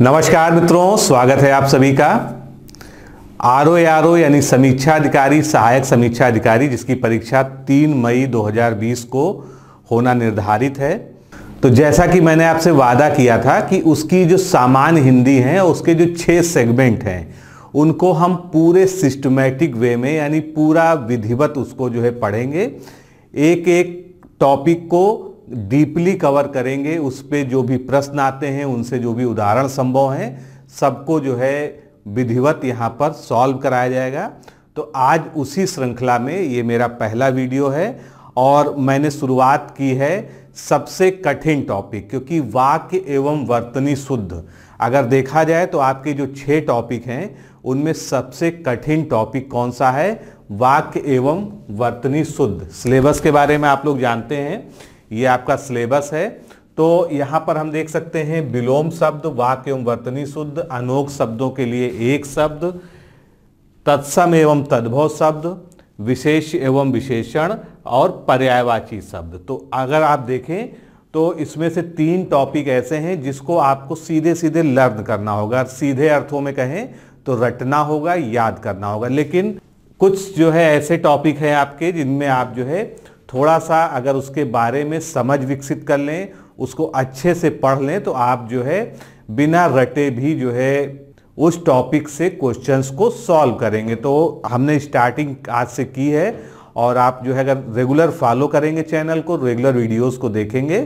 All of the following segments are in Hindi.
नमस्कार मित्रों स्वागत है आप सभी का आर ओ आर ओ यानी समीक्षा अधिकारी सहायक समीक्षा अधिकारी जिसकी परीक्षा 3 मई 2020 को होना निर्धारित है तो जैसा कि मैंने आपसे वादा किया था कि उसकी जो सामान्य हिंदी है उसके जो छह सेगमेंट हैं उनको हम पूरे सिस्टमेटिक वे में यानी पूरा विधिवत उसको जो है पढ़ेंगे एक एक टॉपिक को डीपली कवर करेंगे उस पर जो भी प्रश्न आते हैं उनसे जो भी उदाहरण संभव हैं सबको जो है विधिवत यहाँ पर सॉल्व कराया जाएगा तो आज उसी श्रृंखला में ये मेरा पहला वीडियो है और मैंने शुरुआत की है सबसे कठिन टॉपिक क्योंकि वाक्य एवं वर्तनी शुद्ध अगर देखा जाए तो आपके जो छः टॉपिक हैं उनमें सबसे कठिन टॉपिक कौन सा है वाक्य एवं वर्तनी शुद्ध सिलेबस के बारे में आप लोग जानते हैं ये आपका सिलेबस है तो यहाँ पर हम देख सकते हैं विलोम शब्द वाक्य एवं वर्तनी शुद्ध अनोख शब्दों के लिए एक शब्द तत्सम एवं तद्भव शब्द विशेष एवं विशेषण और पर्यायवाची शब्द तो अगर आप देखें तो इसमें से तीन टॉपिक ऐसे हैं जिसको आपको सीधे सीधे लर्न करना होगा सीधे अर्थों में कहें तो रटना होगा याद करना होगा लेकिन कुछ जो है ऐसे टॉपिक हैं आपके जिनमें आप जो है थोड़ा सा अगर उसके बारे में समझ विकसित कर लें उसको अच्छे से पढ़ लें तो आप जो है बिना रटे भी जो है उस टॉपिक से क्वेश्चंस को सॉल्व करेंगे तो हमने स्टार्टिंग आज से की है और आप जो है अगर रेगुलर फॉलो करेंगे चैनल को रेगुलर वीडियोस को देखेंगे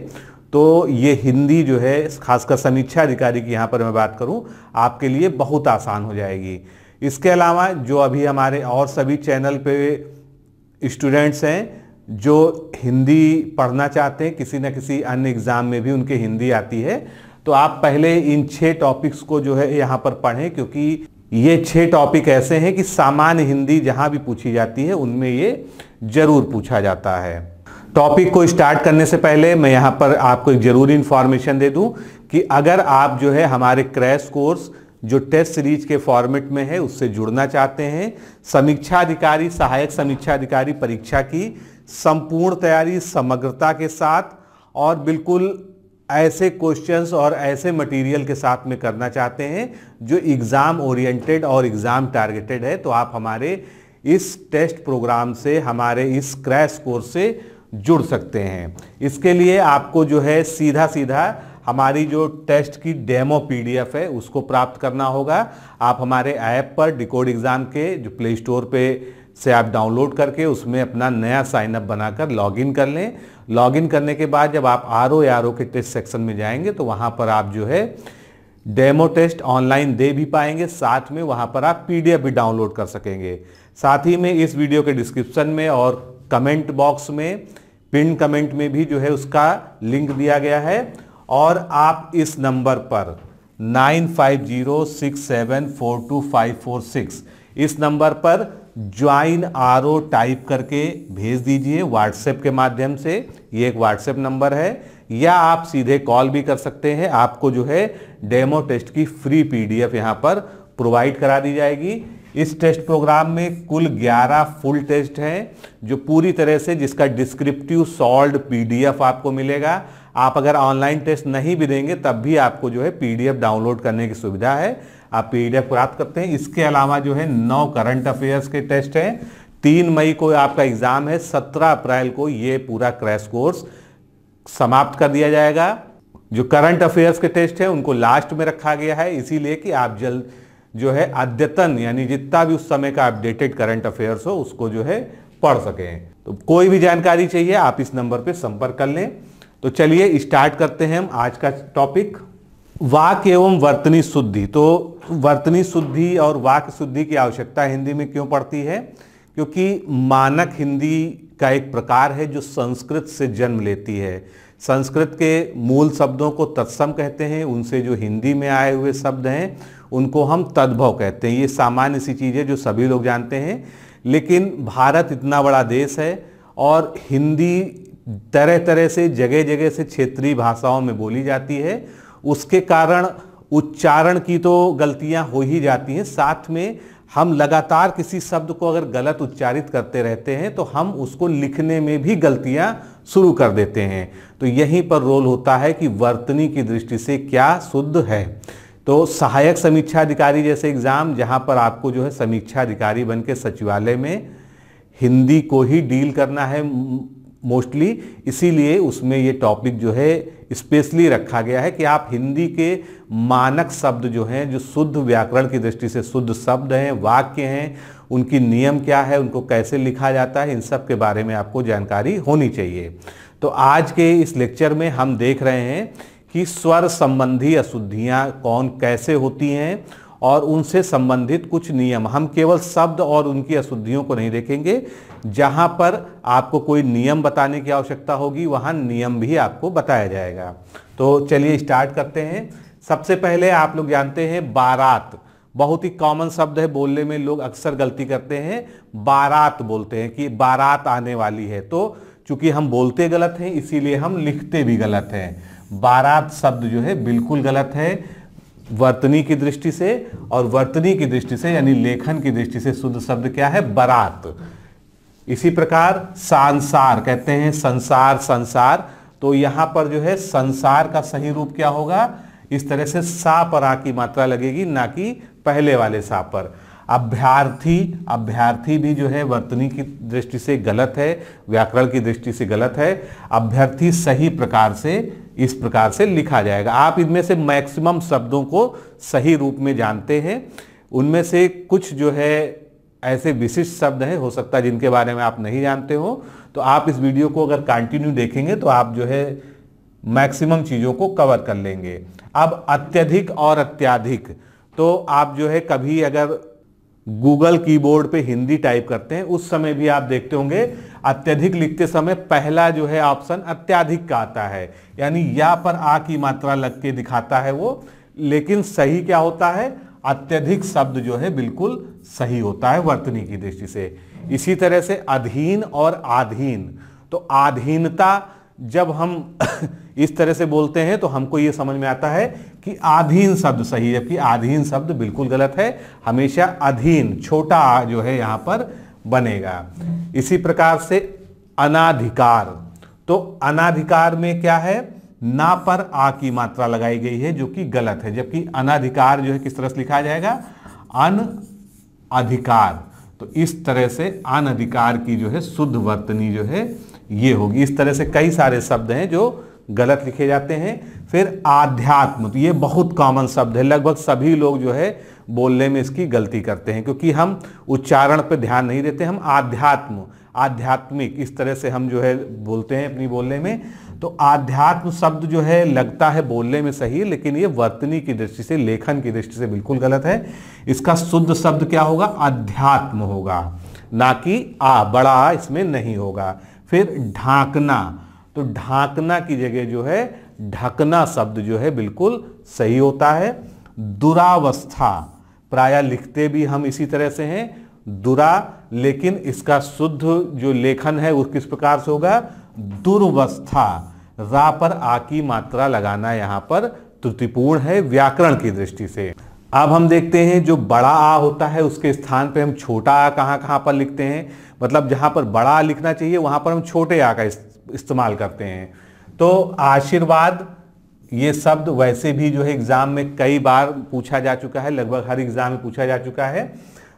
तो ये हिंदी जो है खासकर समीक्षा अधिकारी की यहाँ पर मैं बात करूँ आपके लिए बहुत आसान हो जाएगी इसके अलावा जो अभी हमारे और सभी चैनल पे स्टूडेंट्स हैं जो हिंदी पढ़ना चाहते हैं किसी न किसी अन्य एग्ज़ाम में भी उनके हिंदी आती है तो आप पहले इन छः टॉपिक्स को जो है यहाँ पर पढ़ें क्योंकि ये छः टॉपिक ऐसे हैं कि सामान्य हिंदी जहाँ भी पूछी जाती है उनमें ये ज़रूर पूछा जाता है टॉपिक को स्टार्ट करने से पहले मैं यहाँ पर आपको एक ज़रूरी इन्फॉर्मेशन दे दूँ कि अगर आप जो है हमारे क्रैश कोर्स जो टेस्ट सीरीज के फॉर्मेट में है उससे जुड़ना चाहते हैं समीक्षा अधिकारी सहायक समीक्षा अधिकारी परीक्षा की संपूर्ण तैयारी समग्रता के साथ और बिल्कुल ऐसे क्वेश्चंस और ऐसे मटेरियल के साथ में करना चाहते हैं जो एग्ज़ाम ओरिएंटेड और एग्ज़ाम टारगेटेड है तो आप हमारे इस टेस्ट प्रोग्राम से हमारे इस क्रैश कोर्स से जुड़ सकते हैं इसके लिए आपको जो है सीधा सीधा हमारी जो टेस्ट की डेमो पीडीएफ है उसको प्राप्त करना होगा आप हमारे ऐप पर डिकोड एग्ज़ाम के जो प्ले स्टोर पर से आप डाउनलोड करके उसमें अपना नया साइनअप बनाकर लॉगिन कर लें लॉगिन करने के बाद जब आप आर ओ आर ओ के टेस्ट सेक्शन में जाएंगे तो वहाँ पर आप जो है डेमो टेस्ट ऑनलाइन दे भी पाएंगे साथ में वहाँ पर आप पी भी डाउनलोड कर सकेंगे साथ ही में इस वीडियो के डिस्क्रिप्शन में और कमेंट बॉक्स में पिन कमेंट में भी जो है उसका लिंक दिया गया है और आप इस नंबर पर 9506742546 इस नंबर पर ज्वाइन आर ओ टाइप करके भेज दीजिए व्हाट्सएप के माध्यम से ये एक व्हाट्सएप नंबर है या आप सीधे कॉल भी कर सकते हैं आपको जो है डेमो टेस्ट की फ्री पीडीएफ यहाँ पर प्रोवाइड करा दी जाएगी इस टेस्ट प्रोग्राम में कुल 11 फुल टेस्ट हैं जो पूरी तरह से जिसका डिस्क्रिप्टिव सॉल्ड पीडीएफ आपको मिलेगा आप अगर ऑनलाइन टेस्ट नहीं भी देंगे तब भी आपको जो है एफ डाउनलोड करने की सुविधा है आप पीडीएफ प्राप्त करते हैं इसके अलावा जो है नौ करंट अफेयर्स के टेस्ट हैं तीन मई को आपका एग्ज़ाम है सत्रह अप्रैल को ये पूरा क्रैश कोर्स समाप्त कर दिया जाएगा जो करंट अफेयर्स के टेस्ट हैं उनको लास्ट में रखा गया है इसीलिए कि आप जल्द जो है अद्यतन यानी जितना भी उस समय का अपडेटेड करंट अफेयर्स हो उसको जो है पढ़ सकें तो कोई भी जानकारी चाहिए आप इस नंबर पर संपर्क कर लें तो चलिए स्टार्ट करते हैं हम आज का टॉपिक वाक एवं वर्तनी शुद्धि तो वर्तनी शुद्धि और वाक शुद्धि की आवश्यकता हिंदी में क्यों पड़ती है क्योंकि मानक हिंदी का एक प्रकार है जो संस्कृत से जन्म लेती है संस्कृत के मूल शब्दों को तत्सम कहते हैं उनसे जो हिंदी में आए हुए शब्द हैं उनको हम तद्भव कहते हैं ये सामान्य सी चीज़ है जो सभी लोग जानते हैं लेकिन भारत इतना बड़ा देश है और हिंदी तरह तरह से जगह जगह से क्षेत्रीय भाषाओं में बोली जाती है उसके कारण उच्चारण की तो गलतियां हो ही जाती हैं साथ में हम लगातार किसी शब्द को अगर गलत उच्चारित करते रहते हैं तो हम उसको लिखने में भी गलतियां शुरू कर देते हैं तो यहीं पर रोल होता है कि वर्तनी की दृष्टि से क्या शुद्ध है तो सहायक समीक्षा अधिकारी जैसे एग्ज़ाम जहां पर आपको जो है समीक्षा अधिकारी बन के सचिवालय में हिंदी को ही डील करना है मोस्टली इसीलिए उसमें ये टॉपिक जो है स्पेशली रखा गया है कि आप हिंदी के मानक शब्द जो हैं जो शुद्ध व्याकरण की दृष्टि से शुद्ध शब्द हैं वाक्य हैं उनकी नियम क्या है उनको कैसे लिखा जाता है इन सब के बारे में आपको जानकारी होनी चाहिए तो आज के इस लेक्चर में हम देख रहे हैं कि स्वर संबंधी अशुद्धियाँ कौन कैसे होती हैं और उनसे संबंधित कुछ नियम हम केवल शब्द और उनकी अशुद्धियों को नहीं देखेंगे जहाँ पर आपको कोई नियम बताने की आवश्यकता होगी वहाँ नियम भी आपको बताया जाएगा तो चलिए स्टार्ट करते हैं सबसे पहले आप लोग जानते हैं बारात बहुत ही कॉमन शब्द है बोलने में लोग अक्सर गलती करते हैं बारात बोलते हैं कि बारात आने वाली है तो चूंकि हम बोलते गलत हैं इसीलिए हम लिखते भी गलत हैं बारात शब्द जो है बिल्कुल गलत है वर्तनी की दृष्टि से और वर्तनी की दृष्टि से यानी लेखन की दृष्टि से शुद्ध शब्द क्या है बरात इसी प्रकार संसार कहते हैं संसार संसार तो यहां पर जो है संसार का सही रूप क्या होगा इस तरह से सा पर आ की मात्रा लगेगी ना कि पहले वाले सा पर अभ्यार्थी अभ्यार्थी भी जो है वर्तनी की दृष्टि से गलत है व्याकरण की दृष्टि से गलत है अभ्यर्थी सही प्रकार से इस प्रकार से लिखा जाएगा आप इनमें से मैक्सिमम शब्दों को सही रूप में जानते हैं उनमें से कुछ जो है ऐसे विशिष्ट शब्द हैं हो सकता है जिनके बारे में आप नहीं जानते हो तो आप इस वीडियो को अगर कंटिन्यू देखेंगे तो आप जो है मैक्सिमम चीज़ों को कवर कर लेंगे अब अत्यधिक और अत्याधिक तो आप जो है कभी अगर गूगल कीबोर्ड पे हिंदी टाइप करते हैं उस समय भी आप देखते होंगे अत्यधिक लिखते समय पहला जो है ऑप्शन अत्याधिक का आता है यानी या पर आ की मात्रा लग के दिखाता है वो लेकिन सही क्या होता है अत्यधिक शब्द जो है बिल्कुल सही होता है वर्तनी की दृष्टि से इसी तरह से अधीन और आधीन तो आधीनता जब हम इस तरह से बोलते हैं तो हमको ये समझ में आता है कि आधीन शब्द सही जबकि आधीन शब्द बिल्कुल गलत है हमेशा अधीन छोटा जो है यहाँ पर बनेगा इसी प्रकार से अनाधिकार तो अनाधिकार में क्या है ना पर आ की मात्रा लगाई गई है जो कि गलत है जबकि अनाधिकार जो है किस तरह से लिखा जाएगा अन अधिकार तो इस तरह से अन अधिकार की जो है शुद्ध वर्तनी जो है ये होगी इस तरह से कई सारे शब्द हैं जो गलत लिखे जाते हैं फिर आध्यात्म तो ये बहुत कॉमन शब्द है लगभग सभी लोग जो है बोलने में इसकी गलती करते हैं क्योंकि हम उच्चारण पर ध्यान नहीं देते हम आध्यात्म आध्यात्मिक इस तरह से हम जो है बोलते हैं अपनी बोलने में तो आध्यात्म शब्द जो है लगता है बोलने में सही लेकिन ये वर्तनी की दृष्टि से लेखन की दृष्टि से बिल्कुल गलत है इसका शुद्ध शब्द क्या होगा अध्यात्म होगा ना कि आ बड़ा इसमें नहीं होगा फिर ढांकना तो ढांकना की जगह जो है ढकना शब्द जो है बिल्कुल सही होता है दुरावस्था प्राय लिखते भी हम इसी तरह से हैं दुरा लेकिन इसका शुद्ध जो लेखन है वो किस प्रकार से होगा दुर्वस्था रा पर आ की मात्रा लगाना यहाँ पर त्रुटिपूर्ण है व्याकरण की दृष्टि से अब हम देखते हैं जो बड़ा आ होता है उसके स्थान पे हम छोटा आ कहाँ कहाँ पर लिखते हैं मतलब जहाँ पर बड़ा लिखना चाहिए वहाँ पर हम छोटे आ का इस्तेमाल करते हैं तो आशीर्वाद ये शब्द वैसे भी जो है एग्ज़ाम में कई बार पूछा जा चुका है लगभग हर एग्ज़ाम में पूछा जा चुका है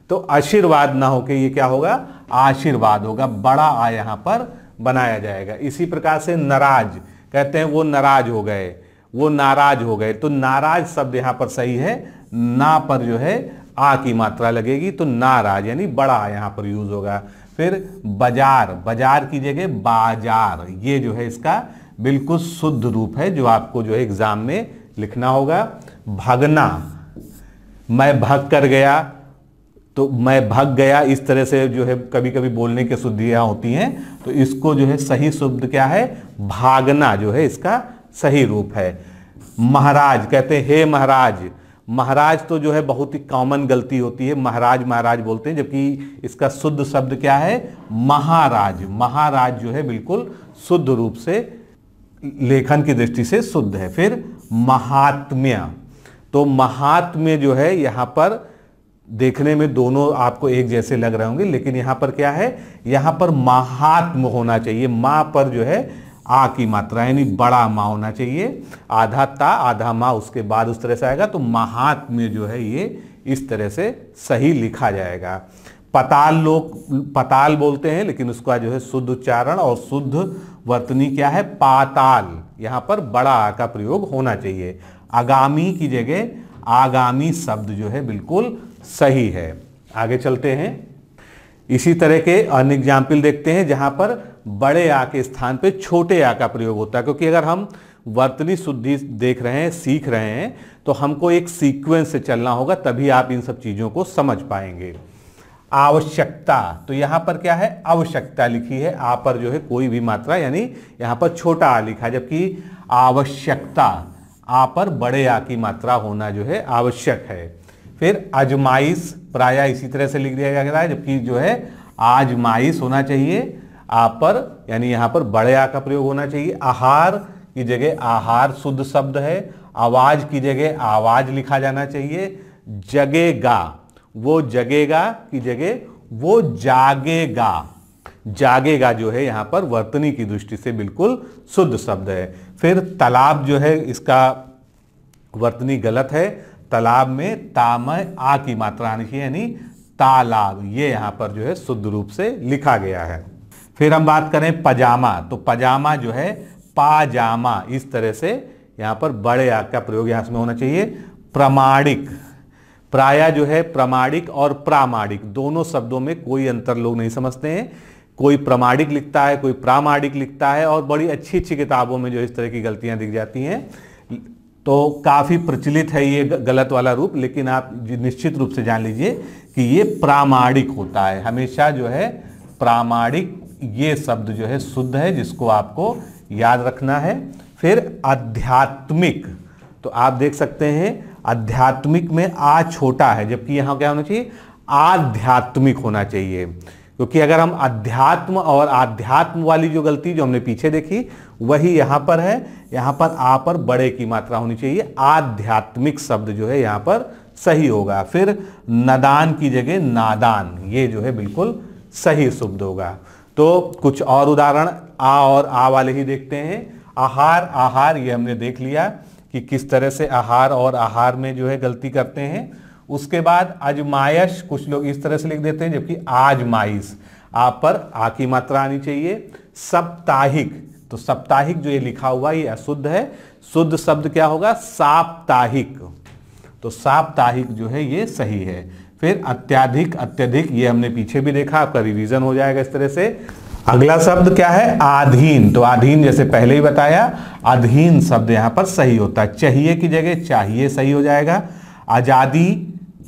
तो आशीर्वाद ना होके ये क्या होगा आशीर्वाद होगा बड़ा आ यहाँ पर बनाया जाएगा इसी प्रकार से नाराज कहते हैं वो नाराज हो गए वो नाराज हो गए तो नाराज शब्द यहाँ पर सही है ना पर जो है आ की मात्रा लगेगी तो नाराज यानी बड़ा यहाँ पर यूज होगा फिर बाजार बाजार की जगह बाजार ये जो है इसका बिल्कुल शुद्ध रूप है जो आपको जो है एग्जाम में लिखना होगा भगना मैं भग कर गया तो मैं भग गया इस तरह से जो है कभी कभी बोलने की शुद्धियाँ होती हैं तो इसको जो है सही शब्द क्या है भागना जो है इसका सही रूप है महाराज कहते हैं हे महाराज महाराज तो जो है बहुत ही कॉमन गलती होती है महाराज महाराज बोलते हैं जबकि इसका शुद्ध शब्द क्या है महाराज महाराज जो है बिल्कुल शुद्ध रूप से लेखन की दृष्टि से शुद्ध है फिर महात्म्य तो महात्म्य जो है यहाँ पर देखने में दोनों आपको एक जैसे लग रहे होंगे लेकिन यहाँ पर क्या है यहाँ पर महात्म होना चाहिए माँ पर जो है आ की मात्रा यानी बड़ा मा होना चाहिए आधा ता आधा मा उसके बाद उस तरह से आएगा तो महात्म्य जो है ये इस तरह से सही लिखा जाएगा पताल लोग पताल बोलते हैं लेकिन उसका जो है शुद्ध उच्चारण और शुद्ध वर्तनी क्या है पाताल यहाँ पर बड़ा आ का प्रयोग होना चाहिए आगामी की जगह आगामी शब्द जो है बिल्कुल सही है आगे चलते हैं इसी तरह के अन्य एग्जाम्पल देखते हैं जहाँ पर बड़े आ के स्थान पे छोटे आ का प्रयोग होता है क्योंकि अगर हम वर्तनी शुद्धि देख रहे हैं सीख रहे हैं तो हमको एक सीक्वेंस से चलना होगा तभी आप इन सब चीज़ों को समझ पाएंगे आवश्यकता तो यहाँ पर क्या है आवश्यकता लिखी है आ पर जो है कोई भी मात्रा यानी यहाँ पर छोटा आ लिखा जबकि आवश्यकता आ पर बड़े आ की मात्रा होना जो है आवश्यक है फिर आजमाइश प्राय इसी तरह से लिख दिया गया है जबकि जो है आजमाइश होना चाहिए आप पर यानी यहाँ पर बड़े आ का प्रयोग होना चाहिए आहार की जगह आहार शुद्ध शब्द है आवाज की जगह आवाज लिखा जाना चाहिए जगेगा वो जगेगा की जगह वो जागेगा जागेगा जो है यहाँ पर वर्तनी की दृष्टि से बिल्कुल शुद्ध शब्द है फिर तालाब जो है इसका वर्तनी गलत है तालाब में तामय आ की मात्रा आनी चाहिए यानी तालाब ये यहाँ पर जो है शुद्ध रूप से लिखा गया है फिर हम बात करें पजामा तो पजामा जो है पाजामा इस तरह से यहाँ पर बड़े आग का प्रयोग यहाँ में होना चाहिए प्रमाणिक प्राय जो है प्रमाणिक और प्रामाणिक दोनों शब्दों में कोई अंतर लोग नहीं समझते हैं कोई प्रमाणिक लिखता है कोई प्रामाणिक लिखता है और बड़ी अच्छी अच्छी किताबों में जो इस तरह की गलतियाँ दिख जाती हैं तो काफ़ी प्रचलित है ये गलत वाला रूप लेकिन आप निश्चित रूप से जान लीजिए कि ये प्रामाणिक होता है हमेशा जो है प्रामाणिक ये शब्द जो है शुद्ध है जिसको आपको याद रखना है फिर आध्यात्मिक तो आप देख सकते हैं आध्यात्मिक में आ छोटा है जबकि यहाँ क्या होना चाहिए आध्यात्मिक होना चाहिए क्योंकि अगर हम अध्यात्म और आध्यात्म वाली जो गलती जो हमने पीछे देखी वही यहाँ पर है यहाँ पर आ पर बड़े की मात्रा होनी चाहिए आध्यात्मिक शब्द जो है यहाँ पर सही होगा फिर नदान की जगह नादान ये जो है बिल्कुल सही शब्द होगा तो कुछ और उदाहरण आ और आ वाले ही देखते हैं आहार आहार ये हमने देख लिया कि किस तरह से आहार और आहार में जो है गलती करते हैं उसके बाद अजमायश कुछ लोग इस तरह से लिख देते हैं जबकि आजमाइस आप पर आ की मात्रा आनी चाहिए सप्ताहिक तो साप्ताहिक जो ये लिखा हुआ ये अशुद्ध है शुद्ध शब्द क्या होगा साप्ताहिक तो साप्ताहिक जो है ये सही है फिर अत्याधिक अत्यधिक ये हमने पीछे भी देखा आपका रिविजन हो जाएगा इस तरह से अगला शब्द क्या है आधीन तो आधीन जैसे पहले ही बताया अधीन शब्द यहाँ पर सही होता है चाहिए की जगह चाहिए सही हो जाएगा आज़ादी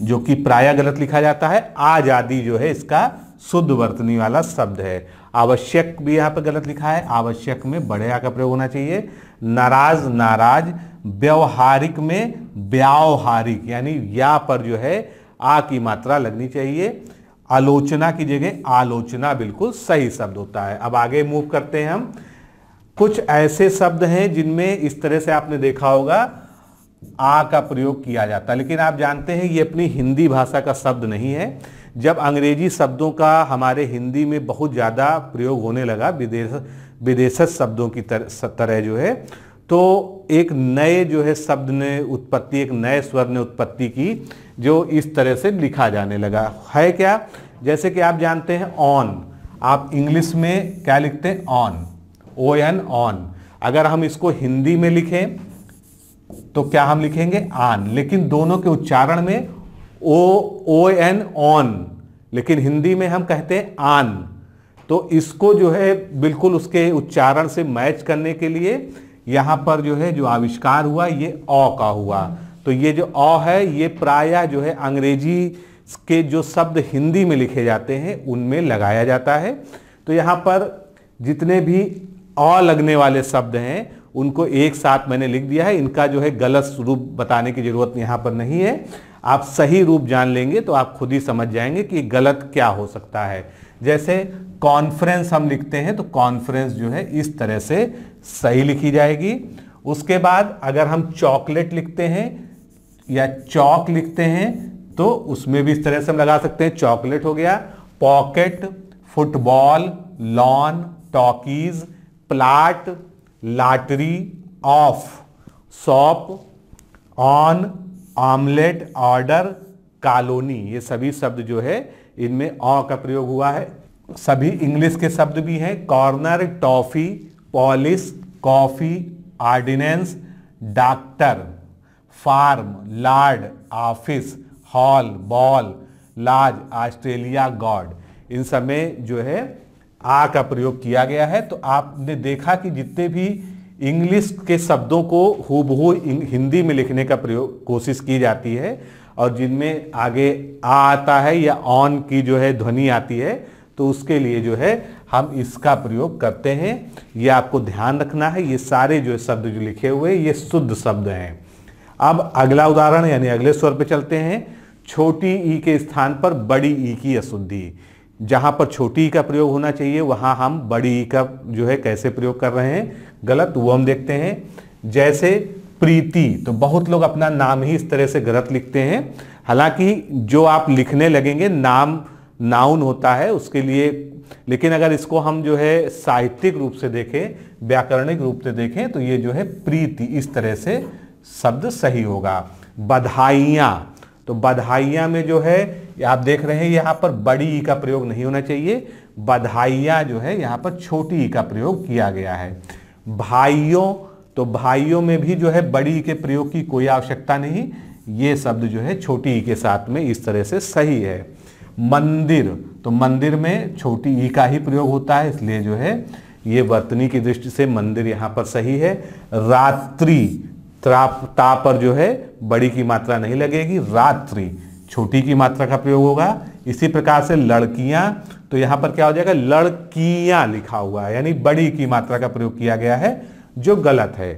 जो कि प्राय गलत लिखा जाता है आजादी जो है इसका शुद्ध वर्तनी वाला शब्द है आवश्यक भी यहाँ पर गलत लिखा है आवश्यक में बड़े आ का प्रयोग होना चाहिए नाराज नाराज व्यवहारिक में व्यावहारिक यानी या पर जो है आ की मात्रा लगनी चाहिए आलोचना की जगह आलोचना बिल्कुल सही शब्द होता है अब आगे मूव करते हैं हम कुछ ऐसे शब्द हैं जिनमें इस तरह से आपने देखा होगा आ का प्रयोग किया जाता है लेकिन आप जानते हैं ये अपनी हिंदी भाषा का शब्द नहीं है जब अंग्रेजी शब्दों का हमारे हिंदी में बहुत ज़्यादा प्रयोग होने लगा विदेश विदेश शब्दों की तरह जो है तो एक नए जो है शब्द ने उत्पत्ति एक नए स्वर ने उत्पत्ति की जो इस तरह से लिखा जाने लगा है क्या जैसे कि आप जानते हैं ऑन आप इंग्लिश में क्या लिखते हैं ऑन ओ एन ऑन अगर हम इसको हिंदी में लिखें तो क्या हम लिखेंगे आन लेकिन दोनों के उच्चारण में ओ ओ एन ऑन लेकिन हिंदी में हम कहते हैं आन तो इसको जो है बिल्कुल उसके उच्चारण से मैच करने के लिए यहां पर जो है जो आविष्कार हुआ ये अ का हुआ तो ये जो अ है ये प्राय जो है अंग्रेजी के जो शब्द हिंदी में लिखे जाते हैं उनमें लगाया जाता है तो यहां पर जितने भी अ लगने वाले शब्द हैं उनको एक साथ मैंने लिख दिया है इनका जो है गलत रूप बताने की ज़रूरत यहाँ पर नहीं है आप सही रूप जान लेंगे तो आप खुद ही समझ जाएंगे कि गलत क्या हो सकता है जैसे कॉन्फ्रेंस हम लिखते हैं तो कॉन्फ्रेंस जो है इस तरह से सही लिखी जाएगी उसके बाद अगर हम चॉकलेट लिखते हैं या चौक लिखते हैं तो उसमें भी इस तरह से हम लगा सकते हैं चॉकलेट हो गया pocket football lawn talkies plot lottery off सॉप ऑन ऑमलेट ऑर्डर कॉलोनी ये सभी शब्द जो है इनमें ऑ का प्रयोग हुआ है सभी इंग्लिश के शब्द भी हैं corner toffee polish coffee ordinance doctor farm lord office hall ball large Australia god इन सब में जो है आ का प्रयोग किया गया है तो आपने देखा कि जितने भी इंग्लिश के शब्दों को हु हिंदी में लिखने का प्रयोग कोशिश की जाती है और जिनमें आगे आ आता है या ऑन की जो है ध्वनि आती है तो उसके लिए जो है हम इसका प्रयोग करते हैं ये आपको ध्यान रखना है ये सारे जो शब्द जो लिखे हुए ये शुद्ध शब्द हैं अब अगला उदाहरण यानी अगले स्वर पे चलते हैं छोटी ई के स्थान पर बड़ी ई की अशुद्धि जहाँ पर छोटी का प्रयोग होना चाहिए वहाँ हम बड़ी का जो है कैसे प्रयोग कर रहे हैं गलत वो हम देखते हैं जैसे प्रीति तो बहुत लोग अपना नाम ही इस तरह से गलत लिखते हैं हालांकि जो आप लिखने लगेंगे नाम नाउन होता है उसके लिए लेकिन अगर इसको हम जो है साहित्यिक रूप से देखें व्याकरणिक रूप से देखें तो ये जो है प्रीति इस तरह से शब्द सही होगा बधाइयाँ तो बधाइयाँ में जो है आप देख रहे हैं यहाँ पर बड़ी ई का प्रयोग नहीं होना चाहिए बधाइया जो है यहाँ पर छोटी ई का प्रयोग किया गया है भाइयों तो भाइयों में भी जो है बड़ी ई के प्रयोग की कोई आवश्यकता नहीं ये शब्द जो है छोटी ई के साथ में इस तरह से सही है मंदिर तो मंदिर में छोटी ई का ही प्रयोग होता है इसलिए जो है ये वर्तनी की दृष्टि से मंदिर यहाँ पर सही है रात्रि ता पर जो है बड़ी की मात्रा नहीं लगेगी रात्रि छोटी की मात्रा का प्रयोग होगा इसी प्रकार से लड़कियां तो यहां पर क्या हो जाएगा लड़कियां लिखा हुआ है यानी बड़ी की मात्रा का प्रयोग किया गया है जो गलत है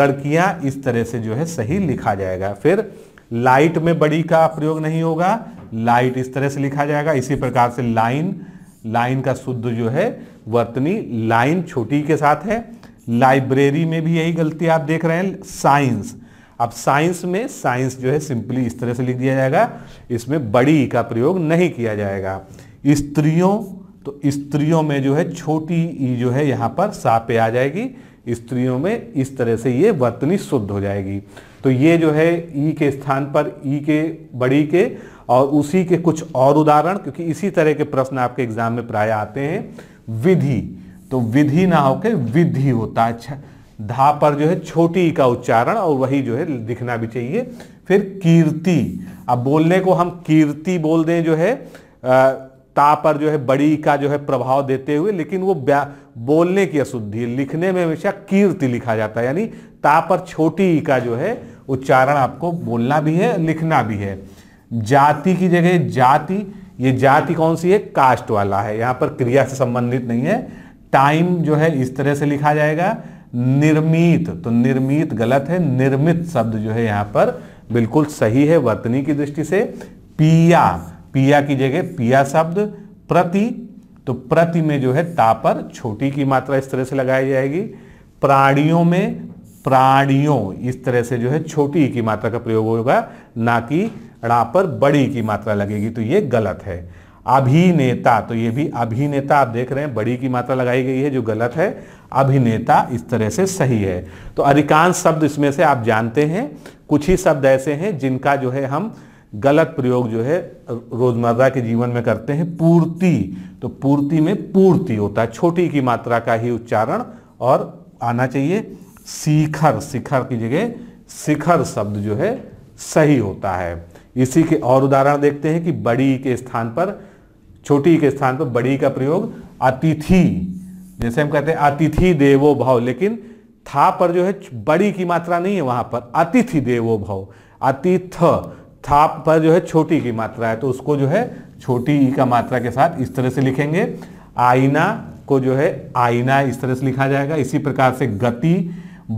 लड़कियां इस तरह से जो है सही लिखा जाएगा फिर लाइट में बड़ी का प्रयोग नहीं होगा लाइट इस तरह से लिखा जाएगा इसी प्रकार से लाइन लाइन का शुद्ध जो है वर्तनी लाइन छोटी के साथ है लाइब्रेरी में भी यही गलती आप देख रहे हैं साइंस अब साइंस में साइंस जो है सिंपली इस तरह से लिख दिया जाएगा इसमें बड़ी का प्रयोग नहीं किया जाएगा स्त्रियों तो स्त्रियों में जो है छोटी ई जो है यहाँ पर सा पे आ जाएगी स्त्रियों में इस तरह से ये वर्तनी शुद्ध हो जाएगी तो ये जो है ई के स्थान पर ई के बड़ी के और उसी के कुछ और उदाहरण क्योंकि इसी तरह के प्रश्न आपके एग्जाम में प्राय आते हैं विधि तो विधि ना होके विधि होता है अच्छा धा पर जो है छोटी का उच्चारण और वही जो है दिखना भी चाहिए फिर कीर्ति अब बोलने को हम कीर्ति बोल दें जो है ता पर जो है बड़ी का जो है प्रभाव देते हुए लेकिन वो बोलने की अशुद्धि लिखने में हमेशा कीर्ति लिखा जाता है यानी ता पर छोटी का जो है उच्चारण आपको बोलना भी है लिखना भी है जाति की जगह जाति ये जाति कौन सी है कास्ट वाला है यहाँ पर क्रिया से संबंधित नहीं है टाइम जो है इस तरह से लिखा जाएगा निर्मित तो निर्मित गलत है निर्मित शब्द जो है यहां पर बिल्कुल सही है वर्तनी की दृष्टि से पिया पिया की जगह पिया शब्द प्रति तो प्रति में जो है तापर छोटी की मात्रा इस तरह से लगाई जाएगी प्राणियों में प्राणियों इस तरह से जो है छोटी की मात्रा का प्रयोग होगा ना कि रापर पर बड़ी की मात्रा लगेगी तो ये गलत है अभिनेता तो ये भी अभिनेता आप देख रहे हैं बड़ी की मात्रा लगाई गई है जो गलत है अभिनेता इस तरह से सही है तो अधिकांश शब्द इसमें से आप जानते हैं कुछ ही शब्द ऐसे हैं जिनका जो है हम गलत प्रयोग जो है रोजमर्रा के जीवन में करते हैं पूर्ति तो पूर्ति में पूर्ति होता है छोटी की मात्रा का ही उच्चारण और आना चाहिए शिखर शिखर की जगह शिखर शब्द जो है सही होता है इसी के और उदाहरण देखते हैं कि बड़ी के स्थान पर छोटी के स्थान पर बड़ी का प्रयोग अतिथि जैसे हम कहते हैं अतिथि देवो भाव लेकिन था पर जो है बड़ी की मात्रा नहीं है वहां पर अतिथि देवो भाव अतिथ था पर जो है छोटी की मात्रा है तो उसको जो है छोटी ई का मात्रा के साथ इस तरह से लिखेंगे आईना को जो है आईना इस तरह से लिखा जाएगा इसी प्रकार से गति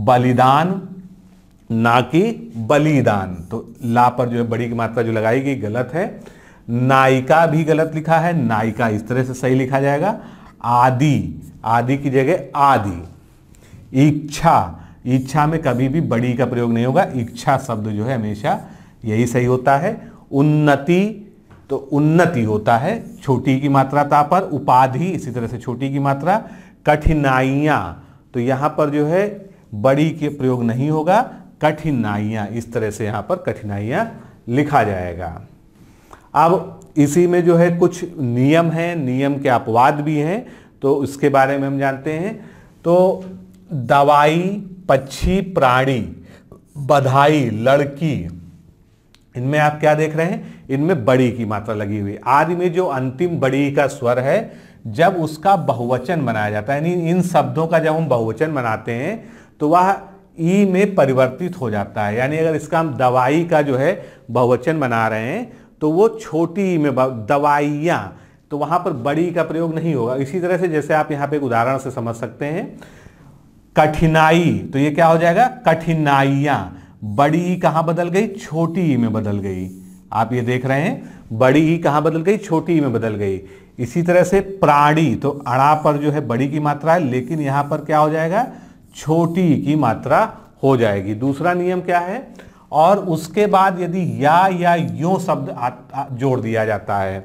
बलिदान ना कि बलिदान तो ला पर जो है बड़ी की मात्रा जो लगाई गई गलत है नायिका भी गलत लिखा है नायिका इस तरह से सही लिखा जाएगा आदि आदि की जगह आदि इच्छा इच्छा में कभी भी बड़ी का प्रयोग नहीं होगा इच्छा शब्द जो है हमेशा यही सही होता है उन्नति तो उन्नति होता है छोटी की मात्राता पर उपाधि इसी तरह से छोटी की मात्रा कठिनाइयाँ तो यहाँ पर जो है बड़ी के प्रयोग नहीं होगा कठिनाइयाँ इस तरह से यहाँ पर कठिनाइयाँ लिखा जाएगा अब इसी में जो है कुछ नियम हैं नियम के अपवाद भी हैं तो उसके बारे में हम जानते हैं तो दवाई पक्षी प्राणी बधाई लड़की इनमें आप क्या देख रहे हैं इनमें बड़ी की मात्रा लगी हुई आदि में जो अंतिम बड़ी का स्वर है जब उसका बहुवचन बनाया जाता है यानी इन शब्दों का जब हम बहुवचन बनाते हैं तो वह ई में परिवर्तित हो जाता है यानी अगर इसका हम दवाई का जो है बहुवचन बना रहे हैं तो वो छोटी में दवाइयाँ तो वहाँ पर बड़ी का प्रयोग नहीं होगा इसी तरह से जैसे आप यहाँ पे एक उदाहरण से समझ सकते हैं कठिनाई तो ये क्या हो जाएगा कठिनाइयाँ बड़ी कहाँ बदल गई छोटी में बदल गई आप ये देख रहे हैं बड़ी कहाँ बदल गई छोटी में बदल गई इसी तरह से प्राणी तो अड़ा पर जो है बड़ी की मात्रा है लेकिन यहाँ पर क्या हो जाएगा छोटी की मात्रा हो जाएगी दूसरा नियम क्या है और उसके बाद यदि या या यों शब्द जोड़ दिया जाता है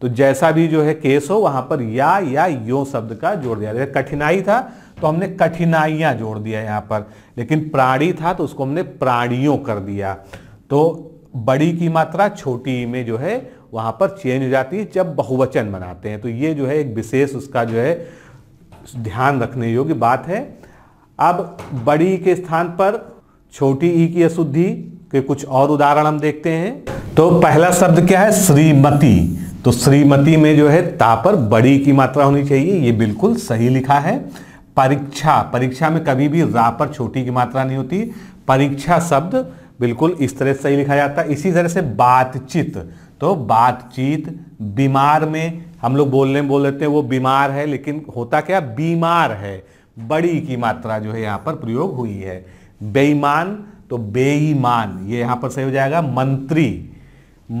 तो जैसा भी जो है केस हो वहां पर या या यों शब्द का जोड़ दिया जाता कठिनाई था तो हमने कठिनाइयां जोड़ दिया यहाँ पर लेकिन प्राणी था तो उसको हमने प्राणियों कर दिया तो बड़ी की मात्रा छोटी में जो है वहाँ पर चेंज हो जाती है जब बहुवचन बनाते हैं तो ये जो है एक विशेष उसका जो है ध्यान रखने योग्य बात है अब बड़ी के स्थान पर छोटी ई की अशुद्धि के कुछ और उदाहरण हम देखते हैं तो पहला शब्द क्या है श्रीमती तो श्रीमती में जो है ता पर बड़ी की मात्रा होनी चाहिए ये बिल्कुल सही लिखा है परीक्षा परीक्षा में कभी भी रा पर छोटी की मात्रा नहीं होती परीक्षा शब्द बिल्कुल इस तरह से सही लिखा जाता है इसी तरह से बातचीत तो बातचीत बीमार में हम लोग बोलने बोल लेते हैं वो बीमार है लेकिन होता क्या बीमार है बड़ी की मात्रा जो है यहाँ पर प्रयोग हुई है बेईमान तो बेईमान ये यहाँ पर सही हो जाएगा मंत्री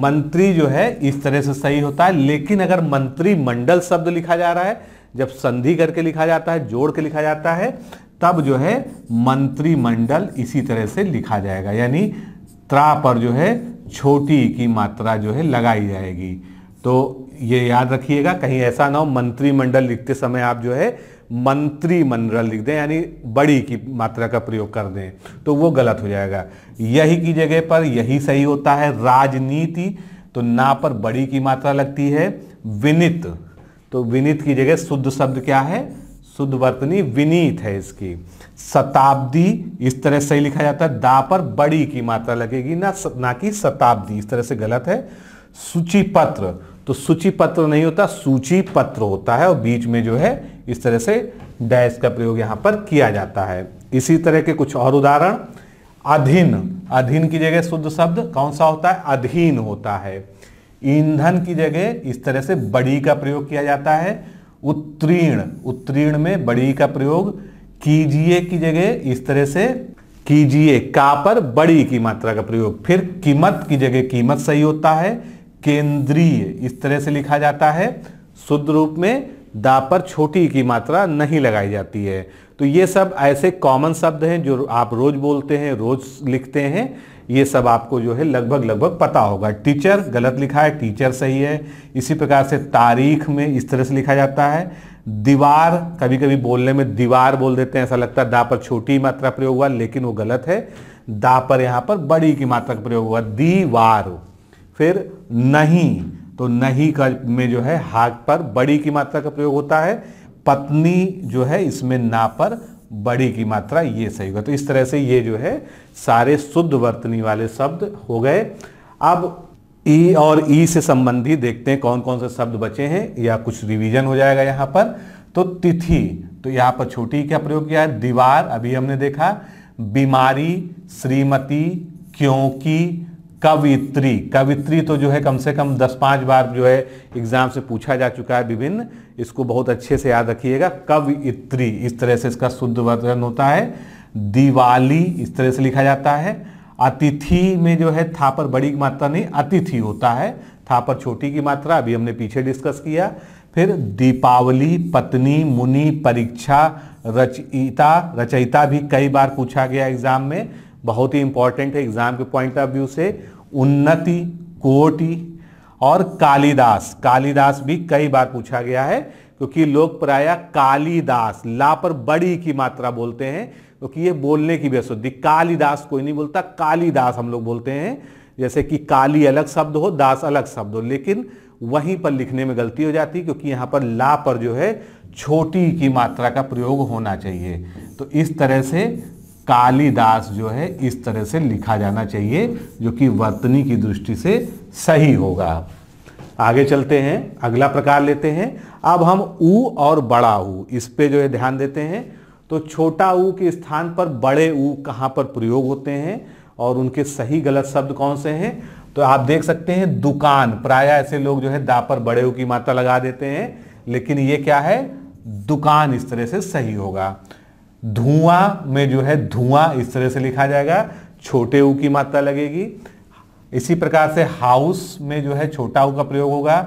मंत्री जो है इस तरह से सही होता है लेकिन अगर मंत्रिमंडल शब्द लिखा जा रहा है जब संधि करके लिखा जाता है जोड़ के लिखा जाता है तब जो है मंत्रिमंडल इसी तरह से लिखा जाएगा यानी त्रा पर जो है छोटी की मात्रा जो है लगाई जाएगी तो ये याद रखिएगा कहीं ऐसा ना हो मंत्रिमंडल लिखते समय आप जो है मंत्रिमंडल लिख दें यानी बड़ी की मात्रा का प्रयोग कर दें तो वो गलत हो जाएगा यही की जगह पर यही सही होता है राजनीति तो ना पर बड़ी की मात्रा लगती है विनित तो विनित की जगह शुद्ध शब्द क्या है शुद्ध वर्तनी विनीत है इसकी शताब्दी इस तरह सही लिखा जाता है दा पर बड़ी की मात्रा लगेगी ना ना कि शताब्दी इस तरह से गलत है सूची पत्र तो सूची पत्र नहीं होता सूची पत्र होता है और बीच में जो है इस तरह से डैश का प्रयोग यहाँ पर किया जाता है इसी तरह के कुछ और उदाहरण अधीन अधीन की जगह शुद्ध शब्द कौन सा होता है अधीन होता है ईंधन की जगह इस तरह से बड़ी का प्रयोग किया जाता है उत्तीर्ण उत्तीर्ण में बड़ी का प्रयोग कीजिए की जगह इस तरह से कीजिए का पर बड़ी की मात्रा का प्रयोग फिर कीमत की जगह कीमत सही होता है केंद्रीय इस तरह से लिखा जाता है शुद्ध रूप में दा पर छोटी की मात्रा नहीं लगाई जाती है तो ये सब ऐसे कॉमन शब्द हैं जो आप रोज बोलते हैं रोज लिखते हैं ये सब आपको जो है लगभग लगभग पता होगा टीचर गलत लिखा है टीचर सही है इसी प्रकार से तारीख में इस तरह से लिखा जाता है दीवार कभी कभी बोलने में दीवार बोल देते हैं ऐसा लगता है दा पर छोटी मात्रा प्रयोग हुआ लेकिन वो गलत है दा पर यहाँ पर बड़ी की मात्रा का प्रयोग हुआ दीवार फिर नहीं तो नहीं का में जो है हाक पर बड़ी की मात्रा का प्रयोग होता है पत्नी जो है इसमें ना पर बड़ी की मात्रा ये सही होगा तो इस तरह से ये जो है सारे शुद्ध वर्तनी वाले शब्द हो गए अब ई और ई से संबंधित देखते हैं कौन कौन से शब्द बचे हैं या कुछ रिवीजन हो जाएगा यहाँ पर तो तिथि तो यहाँ पर छोटी क्या प्रयोग किया है दीवार अभी हमने देखा बीमारी श्रीमती क्योंकि कवित्री कवित्री तो जो है कम से कम दस पाँच बार जो है एग्जाम से पूछा जा चुका है विभिन्न इसको बहुत अच्छे से याद रखिएगा कवित्री इस तरह से इसका शुद्ध वर्धन होता है दिवाली इस तरह से लिखा जाता है अतिथि में जो है था पर बड़ी मात्रा नहीं अतिथि होता है था पर छोटी की मात्रा अभी हमने पीछे डिस्कस किया फिर दीपावली पत्नी मुनि परीक्षा रचयिता रचयिता भी कई बार पूछा गया एग्जाम में बहुत ही इंपॉर्टेंट है एग्जाम के पॉइंट ऑफ व्यू से उन्नति कोटि और कालिदास कालिदास भी कई बार पूछा गया है क्योंकि लोग प्राय कालिदास ला पर बड़ी की मात्रा बोलते हैं क्योंकि ये बोलने की भी अशुद्धि कालिदास कोई नहीं बोलता कालिदास हम लोग बोलते हैं जैसे कि काली अलग शब्द हो दास अलग शब्द हो लेकिन वहीं पर लिखने में गलती हो जाती क्योंकि यहाँ पर ला पर जो है छोटी की मात्रा का प्रयोग होना चाहिए तो इस तरह से कालिदास जो है इस तरह से लिखा जाना चाहिए जो कि वर्तनी की दृष्टि से सही होगा आगे चलते हैं अगला प्रकार लेते हैं अब हम ऊ और बड़ा ऊ इस पे जो है ध्यान देते हैं तो छोटा ऊ के स्थान पर बड़े ऊ कहाँ पर प्रयोग होते हैं और उनके सही गलत शब्द कौन से हैं तो आप देख सकते हैं दुकान प्राय ऐसे लोग जो है दा पर बड़े ऊ की मात्रा लगा देते हैं लेकिन ये क्या है दुकान इस तरह से सही होगा धुआं में जो है धुआं इस तरह से लिखा जाएगा छोटे ऊ की मात्रा लगेगी इसी प्रकार से हाउस में जो है छोटा ऊ का प्रयोग होगा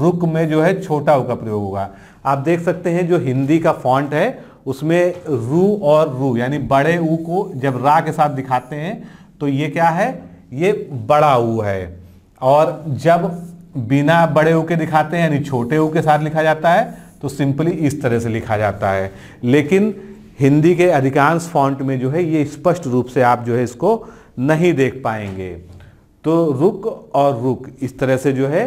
रुक में जो है छोटा ऊ का प्रयोग होगा आप देख सकते हैं जो हिंदी का फॉन्ट है उसमें रू और रू यानी बड़े ऊ को जब रा के साथ दिखाते हैं तो ये क्या है ये बड़ा ऊ है और जब बिना बड़े ऊ के दिखाते हैं यानी छोटे ऊ के साथ लिखा जाता है तो सिंपली इस तरह से लिखा जाता है लेकिन हिंदी के अधिकांश फॉन्ट में जो है ये स्पष्ट रूप से आप जो है इसको नहीं देख पाएंगे तो रुक और रुक इस तरह से जो है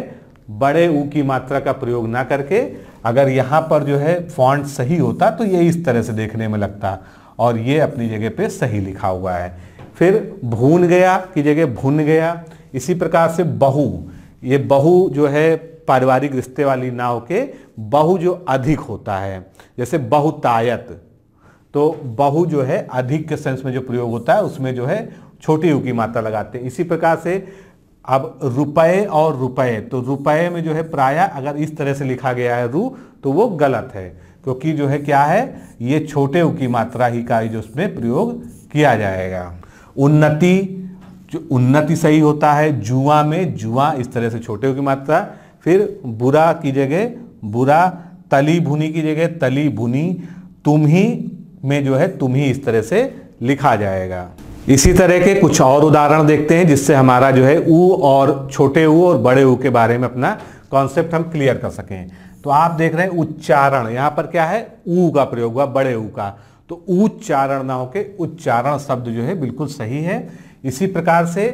बड़े ऊ की मात्रा का प्रयोग ना करके अगर यहाँ पर जो है फॉन्ट सही होता तो ये इस तरह से देखने में लगता और ये अपनी जगह पे सही लिखा हुआ है फिर भून गया की जगह भून गया इसी प्रकार से बहु ये बहु जो है पारिवारिक रिश्ते वाली ना होके बहु जो अधिक होता है जैसे बहुतायत तो बहु जो है अधिक के सेंस में जो प्रयोग होता है उसमें जो है छोटी यू की मात्रा लगाते हैं इसी प्रकार से अब रुपये और रुपये तो रुपये में जो है प्राय अगर इस तरह से लिखा गया है रू तो वो गलत है क्योंकि जो है क्या है ये छोटे ऊ की मात्रा ही का जो उसमें प्रयोग किया जाएगा उन्नति जो उन्नति सही होता है जुआ में जुआ इस तरह से छोटे ऊ की मात्रा फिर बुरा की जगह बुरा तली भुनी की जगह तली भुनी तुम ही में जो है तुम ही इस तरह से लिखा जाएगा इसी तरह के कुछ और उदाहरण देखते हैं जिससे हमारा जो है ऊ और छोटे ऊ और बड़े ऊ के बारे में अपना कॉन्सेप्ट हम क्लियर कर सकें तो आप देख रहे हैं उच्चारण यहाँ पर क्या है ऊ का प्रयोग हुआ बड़े ऊ का तो उच्चारण ना होके उच्चारण शब्द जो है बिल्कुल सही है इसी प्रकार से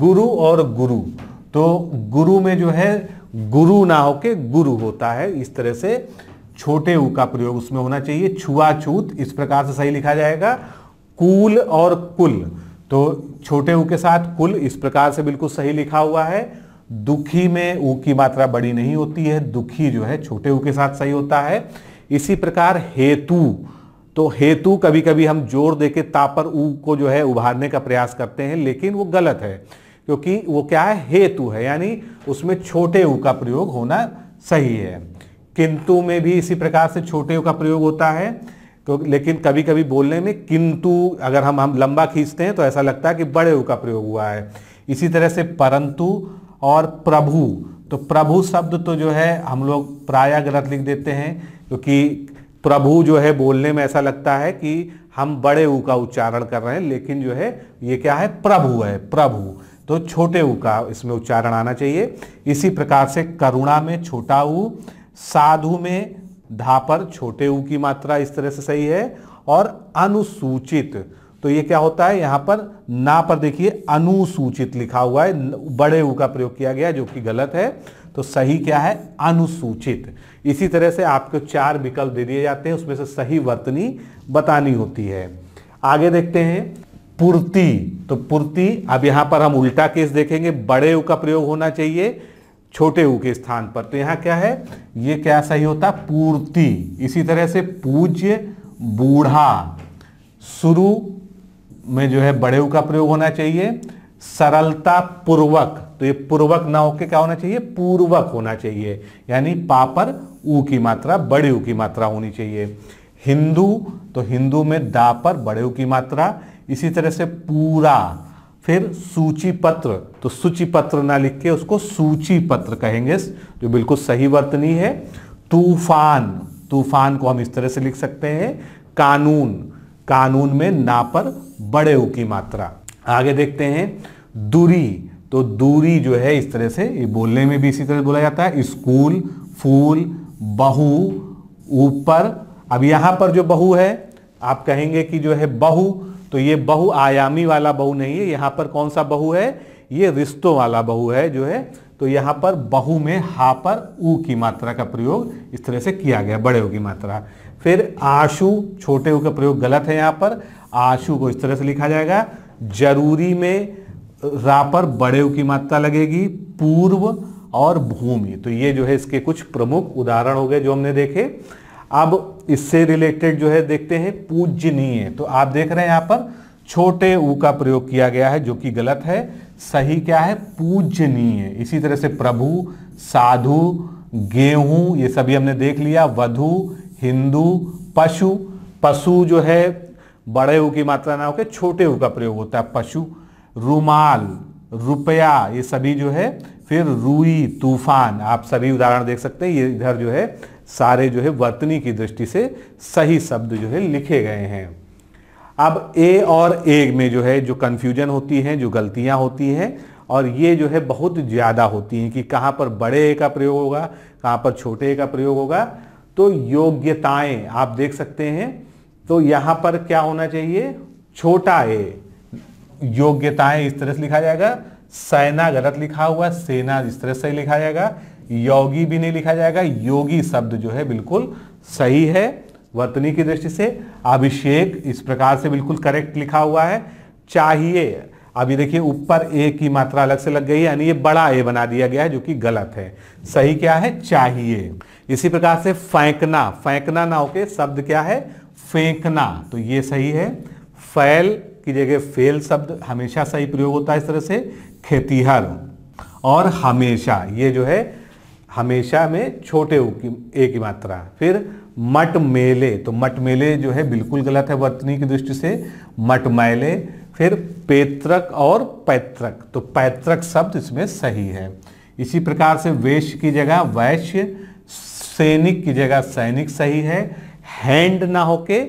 गुरु और गुरु तो गुरु में जो है गुरु ना होके गुरु होता है इस तरह से छोटे ऊ का प्रयोग उसमें होना चाहिए छुआछूत इस प्रकार से सही लिखा जाएगा कूल और कुल तो छोटे ऊ के साथ कुल इस प्रकार से बिल्कुल सही लिखा हुआ है दुखी में ऊ की मात्रा बड़ी नहीं होती है दुखी जो है छोटे ऊ के साथ सही होता है इसी प्रकार हेतु तो हेतु कभी कभी हम जोर देके तापर ऊ को जो है उभारने का प्रयास करते हैं लेकिन वो गलत है क्योंकि वो क्या है हेतु है यानी उसमें छोटे ऊ का प्रयोग होना सही है किंतु में भी इसी प्रकार से छोटे का प्रयोग होता है तो लेकिन कभी कभी बोलने में किंतु अगर हम हम लंबा खींचते हैं तो ऐसा लगता है कि बड़े का प्रयोग हुआ है इसी तरह से परंतु और प्रभु तो प्रभु शब्द तो जो है हम लोग प्राय गलत लिख देते हैं क्योंकि तो प्रभु जो है बोलने में ऐसा लगता है कि हम बड़े ऊ का उच्चारण कर रहे हैं लेकिन जो है ये क्या है प्रभु है प्रभु तो छोटे ऊ का इसमें उच्चारण आना चाहिए इसी प्रकार से करुणा में छोटा ऊ साधु में धा पर छोटे ऊ की मात्रा इस तरह से सही है और अनुसूचित तो ये क्या होता है यहां पर ना पर देखिए अनुसूचित लिखा हुआ है बड़े ऊ का प्रयोग किया गया जो कि गलत है तो सही क्या है अनुसूचित इसी तरह से आपको चार विकल्प दे दिए जाते हैं उसमें से सही वर्तनी बतानी होती है आगे देखते हैं पूर्ति तो पूर्ति अब यहां पर हम उल्टा केस देखेंगे बड़े ऊ का प्रयोग होना चाहिए छोटे ऊ के स्थान पर तो यहाँ क्या है ये क्या सही होता पूर्ति इसी तरह से पूज्य बूढ़ा शुरू में जो है बड़े ऊ का प्रयोग होना चाहिए सरलता पूर्वक तो ये पूर्वक ना होकर क्या होना चाहिए पूर्वक होना चाहिए यानी पापर ऊ की मात्रा बड़े ऊ की मात्रा होनी चाहिए हिंदू तो हिंदू में दापर बड़े ऊ की मात्रा इसी तरह से पूरा फिर सूची पत्र तो सूची पत्र ना लिख के उसको सूची पत्र कहेंगे जो बिल्कुल सही वर्तनी है तूफान तूफान को हम इस तरह से लिख सकते हैं कानून कानून में ना पर बड़े ऊ की मात्रा आगे देखते हैं दूरी तो दूरी जो है इस तरह से ये बोलने में भी इसी तरह बोला जाता है स्कूल फूल बहु ऊपर अब यहाँ पर जो बहु है आप कहेंगे कि जो है बहु तो ये आयामी वाला बहु नहीं है यहाँ पर कौन सा बहु है ये रिश्तों वाला बहु है जो है तो यहाँ पर बहु में हा पर ऊ की मात्रा का प्रयोग इस तरह से किया गया बड़े ऊ की मात्रा फिर आशु छोटे ऊ का प्रयोग गलत है यहाँ पर आशु को इस तरह से लिखा जाएगा जरूरी में रा पर बड़े ऊ की मात्रा लगेगी पूर्व और भूमि तो ये जो है इसके कुछ प्रमुख उदाहरण हो गए जो हमने देखे अब इससे रिलेटेड जो है देखते हैं पूजनीय तो आप देख रहे हैं यहाँ पर छोटे ऊ का प्रयोग किया गया है जो कि गलत है सही क्या है पूजनीय इसी तरह से प्रभु साधु गेहूं ये सभी हमने देख लिया वधु हिंदू पशु पशु जो है बड़े ऊ की मात्रा ना होकर छोटे ऊ का प्रयोग होता है पशु रुमाल रुपया ये सभी जो है फिर रूई तूफान आप सभी उदाहरण देख सकते हैं ये इधर जो है सारे जो है वर्तनी की दृष्टि से सही शब्द जो है लिखे गए हैं अब ए और ए में जो है जो कन्फ्यूजन होती है जो गलतियां होती हैं और ये जो है बहुत ज़्यादा होती हैं कि कहाँ पर बड़े ए का प्रयोग होगा कहाँ पर छोटे ए का प्रयोग होगा तो योग्यताएं आप देख सकते हैं तो यहाँ पर क्या होना चाहिए छोटा ए योग्यताएं इस तरह से लिखा जाएगा सेना गलत लिखा हुआ सेना इस तरह से लिखा जाएगा योगी भी नहीं लिखा जाएगा योगी शब्द जो है बिल्कुल सही है वर्तनी की दृष्टि से अभिषेक इस प्रकार से बिल्कुल करेक्ट लिखा हुआ है चाहिए अभी देखिए ऊपर ए की मात्रा अलग से लग गई है यानी ये बड़ा ए बना दिया गया है जो कि गलत है सही क्या है चाहिए इसी प्रकार से फेंकना फेंकना ना होके शब्द क्या है फेंकना तो ये सही है फैल की जगह फेल शब्द हमेशा सही प्रयोग होता है इस तरह से खेतीहर और हमेशा ये जो है हमेशा में छोटे ऊ की ए की मात्रा फिर मट मेले तो मट मेले जो है बिल्कुल गलत है वर्तनी की दृष्टि से मट मैले फिर पैतृक और पैतृक तो पैतृक शब्द इसमें सही है इसी प्रकार से वेश की जगह वैश्य सैनिक की जगह सैनिक सही है हैंड ना होके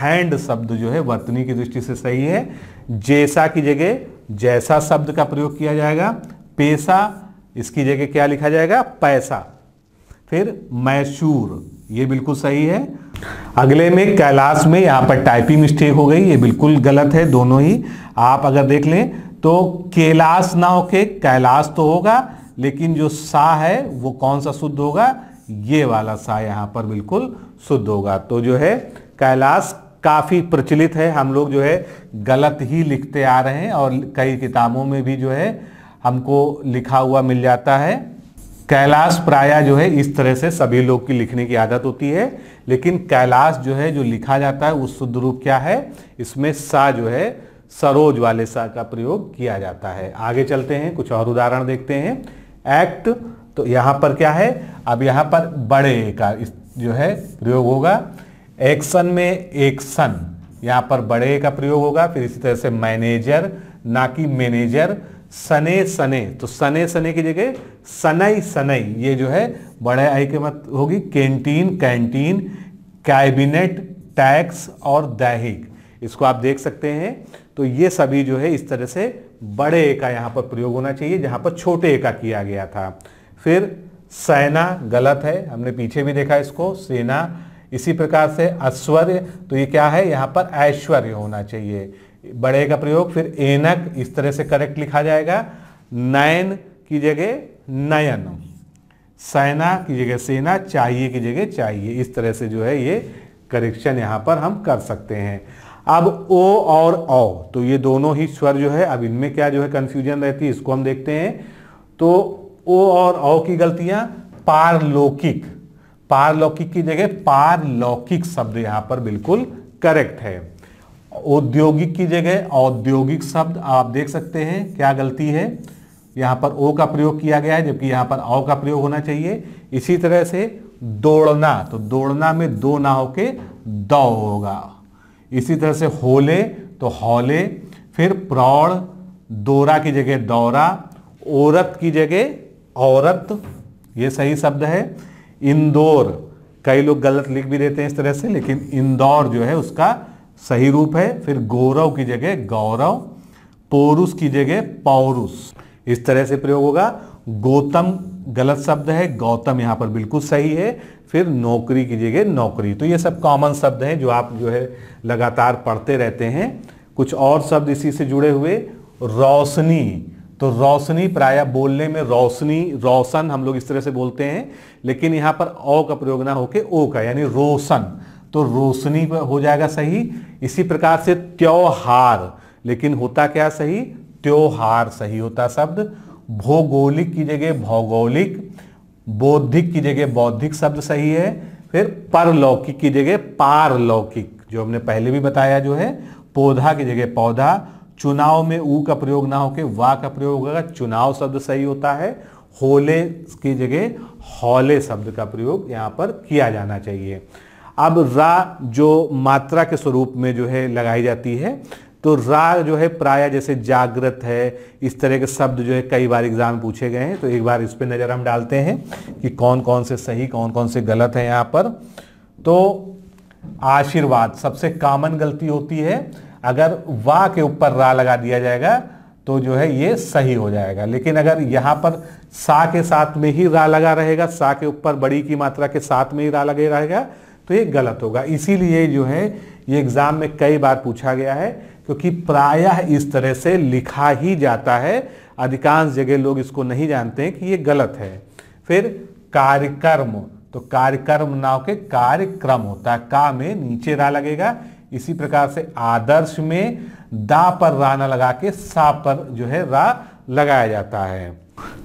हैंड शब्द जो है वर्तनी की दृष्टि से सही है जैसा की जगह जैसा शब्द का प्रयोग किया जाएगा पेशा इसकी जगह क्या लिखा जाएगा पैसा फिर मैशूर ये बिल्कुल सही है अगले में कैलाश में यहाँ पर टाइपिंग मिस्टेक हो गई ये बिल्कुल गलत है दोनों ही आप अगर देख लें तो कैलाश ना होके कैलाश तो होगा लेकिन जो सा है वो कौन सा शुद्ध होगा ये वाला सा यहाँ पर बिल्कुल शुद्ध होगा तो जो है कैलाश काफ़ी प्रचलित है हम लोग जो है गलत ही लिखते आ रहे हैं और कई किताबों में भी जो है हमको लिखा हुआ मिल जाता है कैलाश प्राय जो है इस तरह से सभी लोग की लिखने की आदत होती है लेकिन कैलाश जो है जो लिखा जाता है उस शुद्ध रूप क्या है इसमें सा जो है सरोज वाले सा का प्रयोग किया जाता है आगे चलते हैं कुछ और उदाहरण देखते हैं एक्ट तो यहाँ पर क्या है अब यहाँ पर बड़े का जो है प्रयोग होगा एक्शन में एक्शन यहाँ पर बड़े का प्रयोग होगा फिर इसी तरह से मैनेजर ना कि मैनेजर सने सने तो सने सने की जगह सनई सनई ये जो है बड़े आई के मत होगी कैंटीन कैंटीन कैबिनेट टैक्स और दैहिक इसको आप देख सकते हैं तो ये सभी जो है इस तरह से बड़े ए का यहाँ पर प्रयोग होना चाहिए जहाँ पर छोटे ए का किया गया था फिर सेना गलत है हमने पीछे भी देखा इसको सेना इसी प्रकार से ऐश्वर्य तो ये क्या है यहाँ पर ऐश्वर्य होना चाहिए बड़े का प्रयोग फिर एनक इस तरह से करेक्ट लिखा जाएगा नयन की जगह नयन सेना की जगह सेना चाहिए की जगह चाहिए इस तरह से जो है ये करेक्शन यहाँ पर हम कर सकते हैं अब ओ और औ तो ये दोनों ही स्वर जो है अब इनमें क्या जो है कन्फ्यूजन रहती है इसको हम देखते हैं तो ओ और औ की गलतियाँ पारलौकिक पारलौकिक की जगह पारलौकिक शब्द यहाँ पर बिल्कुल करेक्ट है औद्योगिक की जगह औद्योगिक शब्द आप देख सकते हैं क्या गलती है यहाँ पर ओ का प्रयोग किया गया है जबकि यहाँ पर औ का प्रयोग होना चाहिए इसी तरह से दौड़ना तो दौड़ना में दो ना होके दौ होगा इसी तरह से होले तो हौले फिर प्रौढ़ दौरा की जगह दौरा औरत की जगह औरत ये सही शब्द है इंदौर कई लोग गलत लिख भी देते हैं इस तरह से लेकिन इंदौर जो है उसका सही रूप है फिर गौरव की जगह गौरव पौरुष की जगह पौरुष इस तरह से प्रयोग होगा गौतम गलत शब्द है गौतम यहां पर बिल्कुल सही है फिर नौकरी की जगह नौकरी तो ये सब कॉमन शब्द हैं जो आप जो है लगातार पढ़ते रहते हैं कुछ और शब्द इसी से जुड़े हुए रोशनी तो रोशनी प्राय बोलने में रोशनी रोशन हम लोग इस तरह से बोलते हैं लेकिन यहां पर ओ का प्रयोग ना होके ओ का यानी रोशन तो रोशनी हो जाएगा सही इसी प्रकार से त्योहार लेकिन होता क्या सही त्योहार सही होता शब्द भौगोलिक की जगह भौगोलिक बौद्धिक की जगह बौद्धिक शब्द सही है फिर परलौकिक की जगह पारलौकिक जो हमने पहले भी बताया जो है पौधा की जगह पौधा चुनाव में ऊ का प्रयोग ना होके वा का प्रयोग होगा चुनाव शब्द सही होता है होले की जगह हौले शब्द का प्रयोग यहाँ पर किया जाना चाहिए अब रा जो मात्रा के स्वरूप में जो है लगाई जाती है तो रा जो है प्राय जैसे जागृत है इस तरह के शब्द जो है कई बार एग्जाम पूछे गए हैं तो एक बार इस पर नज़र हम डालते हैं कि कौन कौन से सही कौन कौन से गलत है यहाँ पर तो आशीर्वाद सबसे कॉमन गलती होती है अगर वा के ऊपर रा लगा दिया जाएगा तो जो है ये सही हो जाएगा लेकिन अगर यहाँ पर सा के साथ में ही रा लगा रहेगा सा के ऊपर बड़ी की मात्रा के साथ में ही रा लगे रहेगा तो ये गलत होगा इसीलिए जो है ये एग्ज़ाम में कई बार पूछा गया है क्योंकि प्रायः इस तरह से लिखा ही जाता है अधिकांश जगह लोग इसको नहीं जानते हैं कि ये गलत है फिर कार्यक्रम तो कार्यक्रम नाव के कार्यक्रम होता है का में नीचे रा लगेगा इसी प्रकार से आदर्श में दा पर रा लगा के सा पर जो है रा लगाया जाता है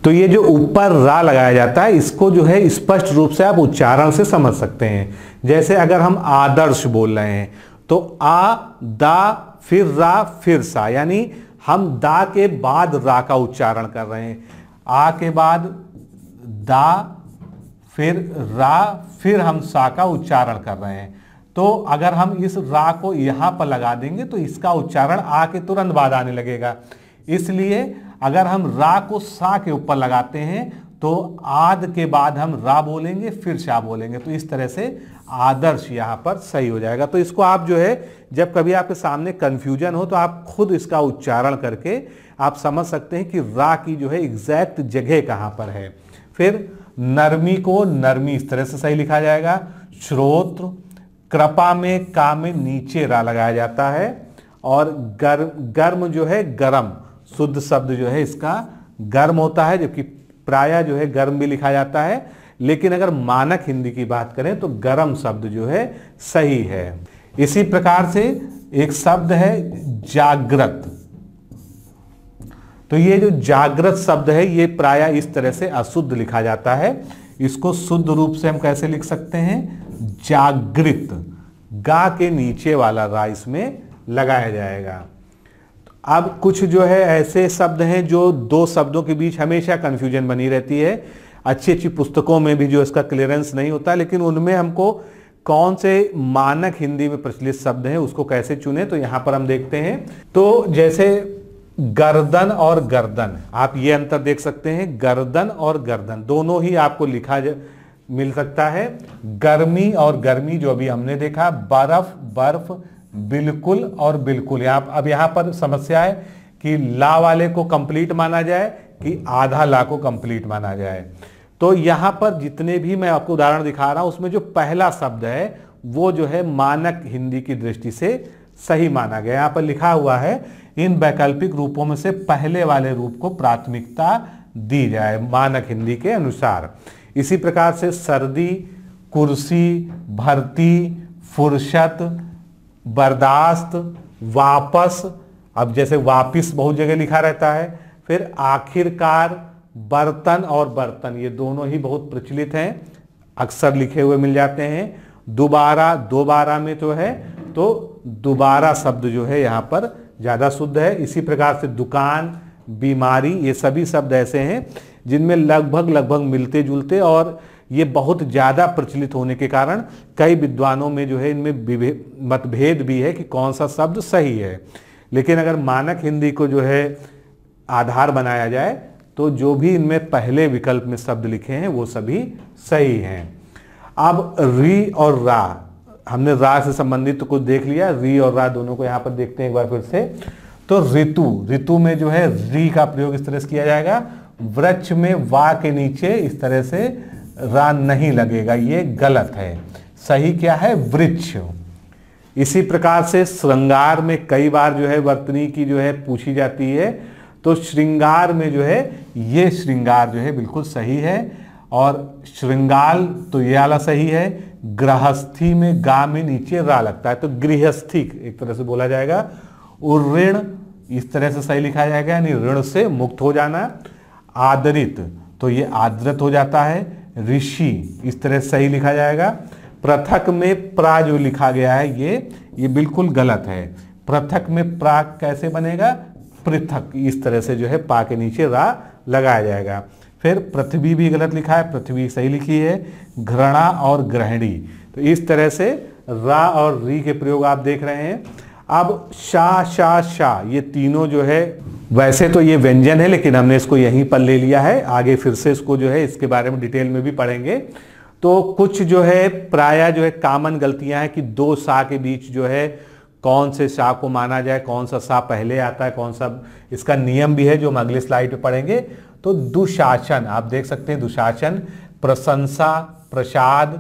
तो ये जो ऊपर रा लगाया जाता है इसको जो है स्पष्ट रूप से आप उच्चारण से समझ सकते हैं जैसे अगर हम आदर्श बोल रहे हैं तो आ दा फिर रा फिर सा यानी हम दा के बाद रा का उच्चारण कर रहे हैं आ के बाद दा फिर रा फिर हम सा का उच्चारण कर रहे हैं तो अगर हम इस रा को यहां पर लगा देंगे तो इसका उच्चारण आ के तुरंत बाद आने लगेगा इसलिए अगर हम रा को सा के ऊपर लगाते हैं तो आद के बाद हम रा बोलेंगे फिर शाह बोलेंगे तो इस तरह से आदर्श यहाँ पर सही हो जाएगा तो इसको आप जो है जब कभी आपके सामने कन्फ्यूजन हो तो आप खुद इसका उच्चारण करके आप समझ सकते हैं कि रा की जो है एग्जैक्ट जगह कहाँ पर है फिर नरमी को नरमी इस तरह से सही लिखा जाएगा श्रोत्र कृपा में का में नीचे रा लगाया जाता है और गर्म गर्म जो है गर्म शुद्ध शब्द जो है इसका गर्म होता है जबकि प्राय जो है गर्म भी लिखा जाता है लेकिन अगर मानक हिंदी की बात करें तो गर्म शब्द जो है सही है इसी प्रकार से एक शब्द है जागृत तो ये जो जागृत शब्द है ये प्राय इस तरह से अशुद्ध लिखा जाता है इसको शुद्ध रूप से हम कैसे लिख सकते हैं जागृत गा के नीचे वाला राइस इसमें लगाया जाएगा अब कुछ जो है ऐसे शब्द हैं जो दो शब्दों के बीच हमेशा कन्फ्यूजन बनी रहती है अच्छी अच्छी पुस्तकों में भी जो इसका क्लियरेंस नहीं होता लेकिन उनमें हमको कौन से मानक हिंदी में प्रचलित शब्द हैं उसको कैसे चुने तो यहाँ पर हम देखते हैं तो जैसे गर्दन और गर्दन आप ये अंतर देख सकते हैं गर्दन और गर्दन दोनों ही आपको लिखा मिल सकता है गर्मी और गर्मी जो अभी हमने देखा बर्फ बर्फ बिल्कुल और बिल्कुल आप अब यहां पर समस्या है कि ला वाले को कंप्लीट माना जाए कि आधा ला को कंप्लीट माना जाए तो यहां पर जितने भी मैं आपको उदाहरण दिखा रहा हूं उसमें जो पहला शब्द है वो जो है मानक हिंदी की दृष्टि से सही माना गया यहाँ पर लिखा हुआ है इन वैकल्पिक रूपों में से पहले वाले रूप को प्राथमिकता दी जाए मानक हिंदी के अनुसार इसी प्रकार से सर्दी कुर्सी भर्ती फुर्सत बर्दाश्त वापस अब जैसे वापिस बहुत जगह लिखा रहता है फिर आखिरकार बर्तन और बर्तन ये दोनों ही बहुत प्रचलित हैं अक्सर लिखे हुए मिल जाते हैं दोबारा दोबारा में जो तो है तो दोबारा शब्द जो है यहाँ पर ज़्यादा शुद्ध है इसी प्रकार से दुकान बीमारी ये सभी शब्द ऐसे हैं जिनमें लगभग लगभग मिलते जुलते और ये बहुत ज़्यादा प्रचलित होने के कारण कई विद्वानों में जो है इनमें मतभेद भी है कि कौन सा शब्द सही है लेकिन अगर मानक हिंदी को जो है आधार बनाया जाए तो जो भी इनमें पहले विकल्प में शब्द लिखे हैं वो सभी सही हैं अब री और रा हमने रा से संबंधित तो कुछ देख लिया री और रा दोनों को यहाँ पर देखते हैं एक बार फिर से तो ऋतु ऋतु में जो है री का प्रयोग इस तरह से किया जाएगा वृक्ष में वा के नीचे इस तरह से रान नहीं लगेगा ये गलत है सही क्या है वृक्ष इसी प्रकार से श्रृंगार में कई बार जो है वर्तनी की जो है पूछी जाती है तो श्रृंगार में जो है ये श्रृंगार जो है बिल्कुल सही है और श्रृंगाल तो ये वाला सही है गृहस्थी में गा में नीचे रा लगता है तो गृहस्थी एक तरह से बोला जाएगा और ऋण इस तरह से सही लिखा जाएगा यानी ऋण से मुक्त हो जाना आदरित तो ये आदृत हो जाता है ऋषि इस तरह सही लिखा जाएगा पृथक में प्रा जो लिखा गया है ये ये बिल्कुल गलत है पृथक में प्रा कैसे बनेगा पृथक इस तरह से जो है पा के नीचे रा लगाया जाएगा फिर पृथ्वी भी गलत लिखा है पृथ्वी सही लिखी है घृणा और ग्रहणी तो इस तरह से रा और री के प्रयोग आप देख रहे हैं अब शाह शाह शाह ये तीनों जो है वैसे तो ये व्यंजन है लेकिन हमने इसको यहीं पर ले लिया है आगे फिर से इसको जो है इसके बारे में डिटेल में भी पढ़ेंगे तो कुछ जो है प्राय जो है कामन गलतियां हैं कि दो शाह के बीच जो है कौन से शाह को माना जाए कौन सा शाह पहले आता है कौन सा इसका नियम भी है जो हम अगले स्लाइड पर पढ़ेंगे तो दुशासन आप देख सकते हैं दुशासन प्रशंसा प्रसाद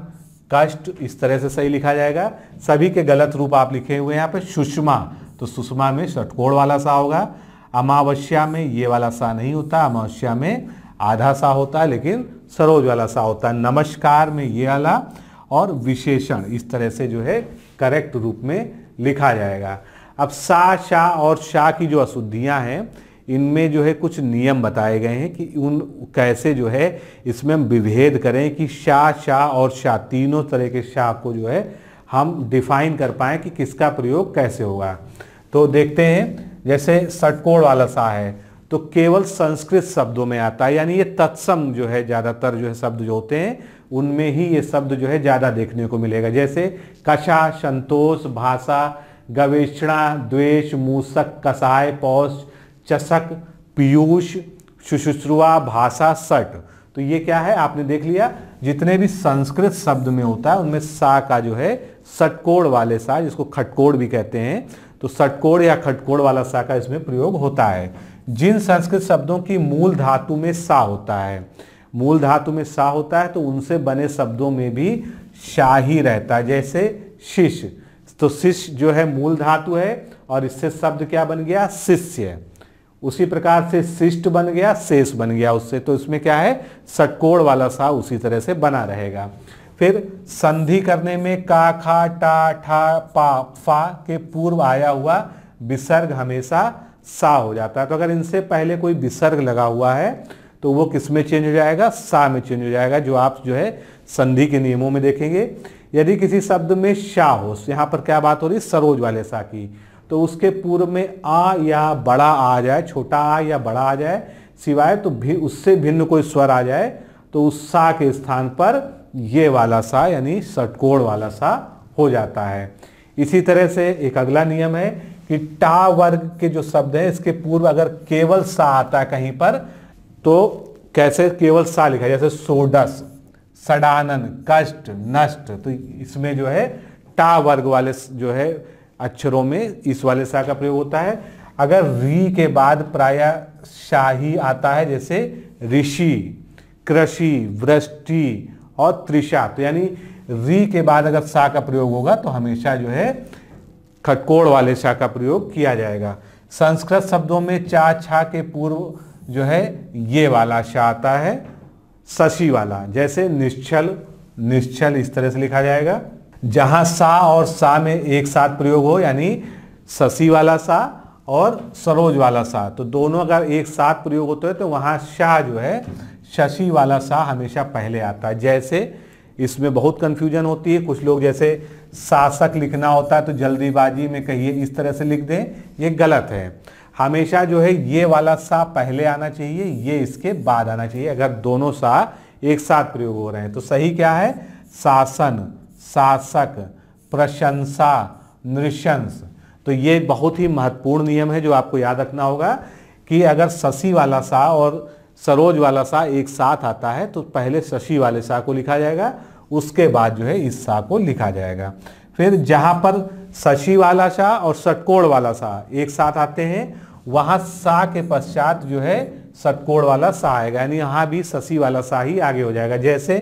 कष्ट इस तरह से सही लिखा जाएगा सभी के गलत रूप आप लिखे हुए हैं यहाँ पे सुषमा तो सुषमा में षटकोण वाला सा होगा अमावस्या में ये वाला सा नहीं होता अमावस्या में आधा सा होता है लेकिन सरोज वाला सा होता है नमस्कार में ये वाला और विशेषण इस तरह से जो है करेक्ट रूप में लिखा जाएगा अब सा शाह और शाह की जो अशुद्धियाँ हैं इनमें जो है कुछ नियम बताए गए हैं कि उन कैसे जो है इसमें हम विभेद करें कि शाह शाह और शाह तीनों तरह के शाह को जो है हम डिफाइन कर पाएँ कि किसका प्रयोग कैसे होगा तो देखते हैं जैसे सटकोड़ वाला शाह है तो केवल संस्कृत शब्दों में आता है यानी ये तत्सम जो है ज़्यादातर जो है शब्द जो होते हैं उनमें ही ये शब्द जो है ज़्यादा देखने को मिलेगा जैसे कशा संतोष भाषा गवेषणा द्वेष मूसक कसाय पौष चषक पीयूष शुश्रुआ भाषा सट तो ये क्या है आपने देख लिया जितने भी संस्कृत शब्द में होता है उनमें सा का जो है सटकोड़ वाले सा जिसको खटकोड़ भी कहते हैं तो सटकोड़ या खटकोड़ वाला सा का इसमें प्रयोग होता है जिन संस्कृत शब्दों की मूल धातु में सा होता है मूल धातु में सा होता है तो उनसे बने शब्दों में भी शाही ही रहता है जैसे शिष्य तो शिष्य जो है मूल धातु है और इससे शब्द क्या बन गया शिष्य उसी प्रकार से शिष्ट बन गया शेष बन गया उससे तो इसमें क्या है सटकोड़ वाला सा उसी तरह से बना रहेगा फिर संधि करने में का खा टा ठा पा फा के पूर्व आया हुआ विसर्ग हमेशा सा हो जाता है तो अगर इनसे पहले कोई विसर्ग लगा हुआ है तो वो किस में चेंज हो जाएगा सा में चेंज हो जाएगा जो आप जो है संधि के नियमों में देखेंगे यदि किसी शब्द में शाह हो यहाँ पर क्या बात हो रही सरोज वाले सा की तो उसके पूर्व में आ या बड़ा आ जाए छोटा आ या बड़ा आ जाए सिवाय तो भी उससे भिन्न कोई स्वर आ जाए तो उस सा के स्थान पर ये वाला सा यानी सटकोड़ वाला सा हो जाता है इसी तरह से एक अगला नियम है कि टा वर्ग के जो शब्द हैं इसके पूर्व अगर केवल सा आता है कहीं पर तो कैसे केवल सा लिखा जैसे सोडस सडानन कष्ट नष्ट तो इसमें जो है टा वर्ग वाले जो है अक्षरों में इस वाले शाह का प्रयोग होता है अगर री के बाद प्राय शाही आता है जैसे ऋषि कृषि वृष्टि और त्रिषा तो यानी री के बाद अगर शाह का प्रयोग होगा तो हमेशा जो है खटकोड़ वाले शाह का प्रयोग किया जाएगा संस्कृत शब्दों में चा छा के पूर्व जो है ये वाला शाह आता है शशि वाला जैसे निश्चल निश्चल इस तरह से लिखा जाएगा जहाँ सा और सा में एक साथ प्रयोग हो यानी शशि वाला सा और सरोज वाला सा तो दोनों अगर एक साथ प्रयोग होते हैं तो वहाँ शाह जो है शशि वाला सा हमेशा पहले आता है जैसे इसमें बहुत कन्फ्यूजन होती है कुछ लोग जैसे शासक लिखना होता है तो जल्दीबाजी में कहिए इस तरह से लिख दें ये गलत है हमेशा जो है ये वाला सा पहले आना चाहिए ये इसके बाद आना चाहिए अगर दोनों सा एक साथ प्रयोग हो रहे हैं तो सही क्या है शासन शासक प्रशंसा नृशंस तो ये बहुत ही महत्वपूर्ण नियम है जो आपको याद रखना होगा कि अगर शशि वाला सा और सरोज वाला सा एक साथ आता है तो पहले शशि वाले सा को लिखा जाएगा उसके बाद जो है इस सा को लिखा जाएगा फिर जहाँ पर शशि वाला सा और षटकोण वाला सा एक साथ आते हैं वहाँ सा के पश्चात जो है षटकोण वाला सा आएगा यानी यहाँ भी शशि वाला सा ही आगे हो जाएगा जैसे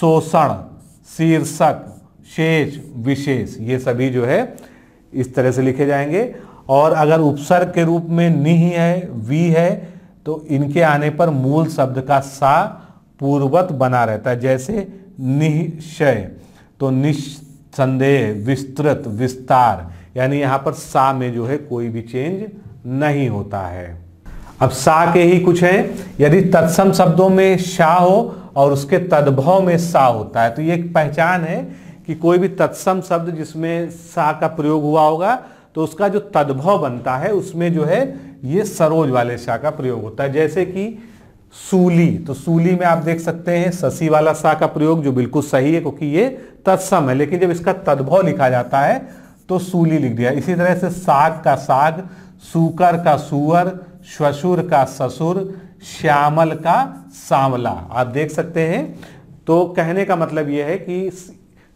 शोषण शीर्षक शेष विशेष ये सभी जो है इस तरह से लिखे जाएंगे और अगर उपसर्ग के रूप में नि है वी है तो इनके आने पर मूल शब्द का सा पूर्वत बना रहता है जैसे निश्चय तो निसंदेह विस्तृत विस्तार यानी यहाँ पर सा में जो है कोई भी चेंज नहीं होता है अब सा के ही कुछ हैं यदि तत्सम शब्दों में शाह हो और उसके तद्भव में सा होता है तो ये एक पहचान है कि कोई भी तत्सम शब्द जिसमें सा का प्रयोग हुआ होगा तो उसका जो तद्भव बनता है उसमें जो है ये सरोज वाले सा का प्रयोग होता है जैसे कि सूली तो सूली में आप देख सकते हैं ससी वाला सा का प्रयोग जो बिल्कुल सही है क्योंकि ये तत्सम है लेकिन जब इसका तद्भव लिखा जाता है तो सूली लिख दिया इसी तरह से साग का साग सूकर का सुअर श्वसुर का ससुर श्यामल का सांवला आप देख सकते हैं तो कहने का मतलब यह है कि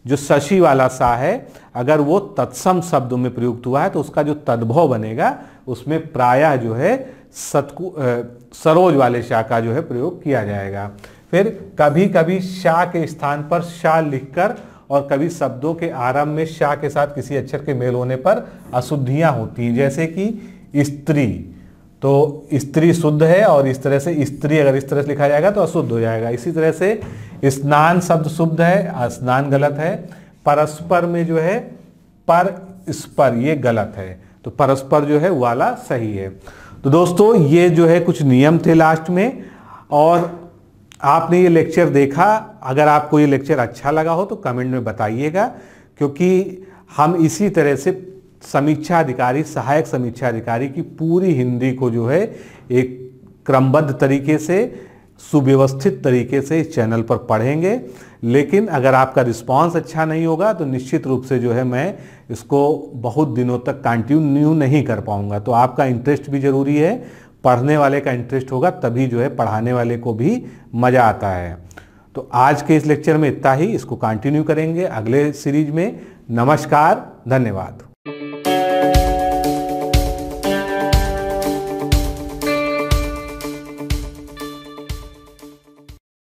जो शशि वाला सा है अगर वो तत्सम शब्द में प्रयुक्त हुआ है तो उसका जो तद्भव बनेगा उसमें प्रायः जो है सतकु सरोज वाले शाह का जो है प्रयोग किया जाएगा फिर कभी कभी शाह के स्थान पर शाह लिखकर और कभी शब्दों के आरंभ में शाह के साथ किसी अक्षर के मेल होने पर अशुद्धियाँ होती हैं जैसे कि स्त्री तो स्त्री शुद्ध है और इस तरह से स्त्री अगर इस तरह से लिखा जाएगा तो अशुद्ध हो जाएगा इसी तरह से स्नान शब्द शुद्ध है स्नान गलत है परस्पर में जो है पर स्पर ये गलत है तो परस्पर जो है वाला सही है तो दोस्तों ये जो है कुछ नियम थे लास्ट में और आपने ये लेक्चर देखा अगर आपको ये लेक्चर अच्छा लगा हो तो कमेंट में बताइएगा क्योंकि हम इसी तरह से समीक्षा अधिकारी सहायक समीक्षा अधिकारी की पूरी हिंदी को जो है एक क्रमबद्ध तरीके से सुव्यवस्थित तरीके से इस चैनल पर पढ़ेंगे लेकिन अगर आपका रिस्पांस अच्छा नहीं होगा तो निश्चित रूप से जो है मैं इसको बहुत दिनों तक कंटिन्यू नहीं कर पाऊंगा तो आपका इंटरेस्ट भी ज़रूरी है पढ़ने वाले का इंटरेस्ट होगा तभी जो है पढ़ाने वाले को भी मज़ा आता है तो आज के इस लेक्चर में इतना ही इसको कंटिन्यू करेंगे अगले सीरीज में नमस्कार धन्यवाद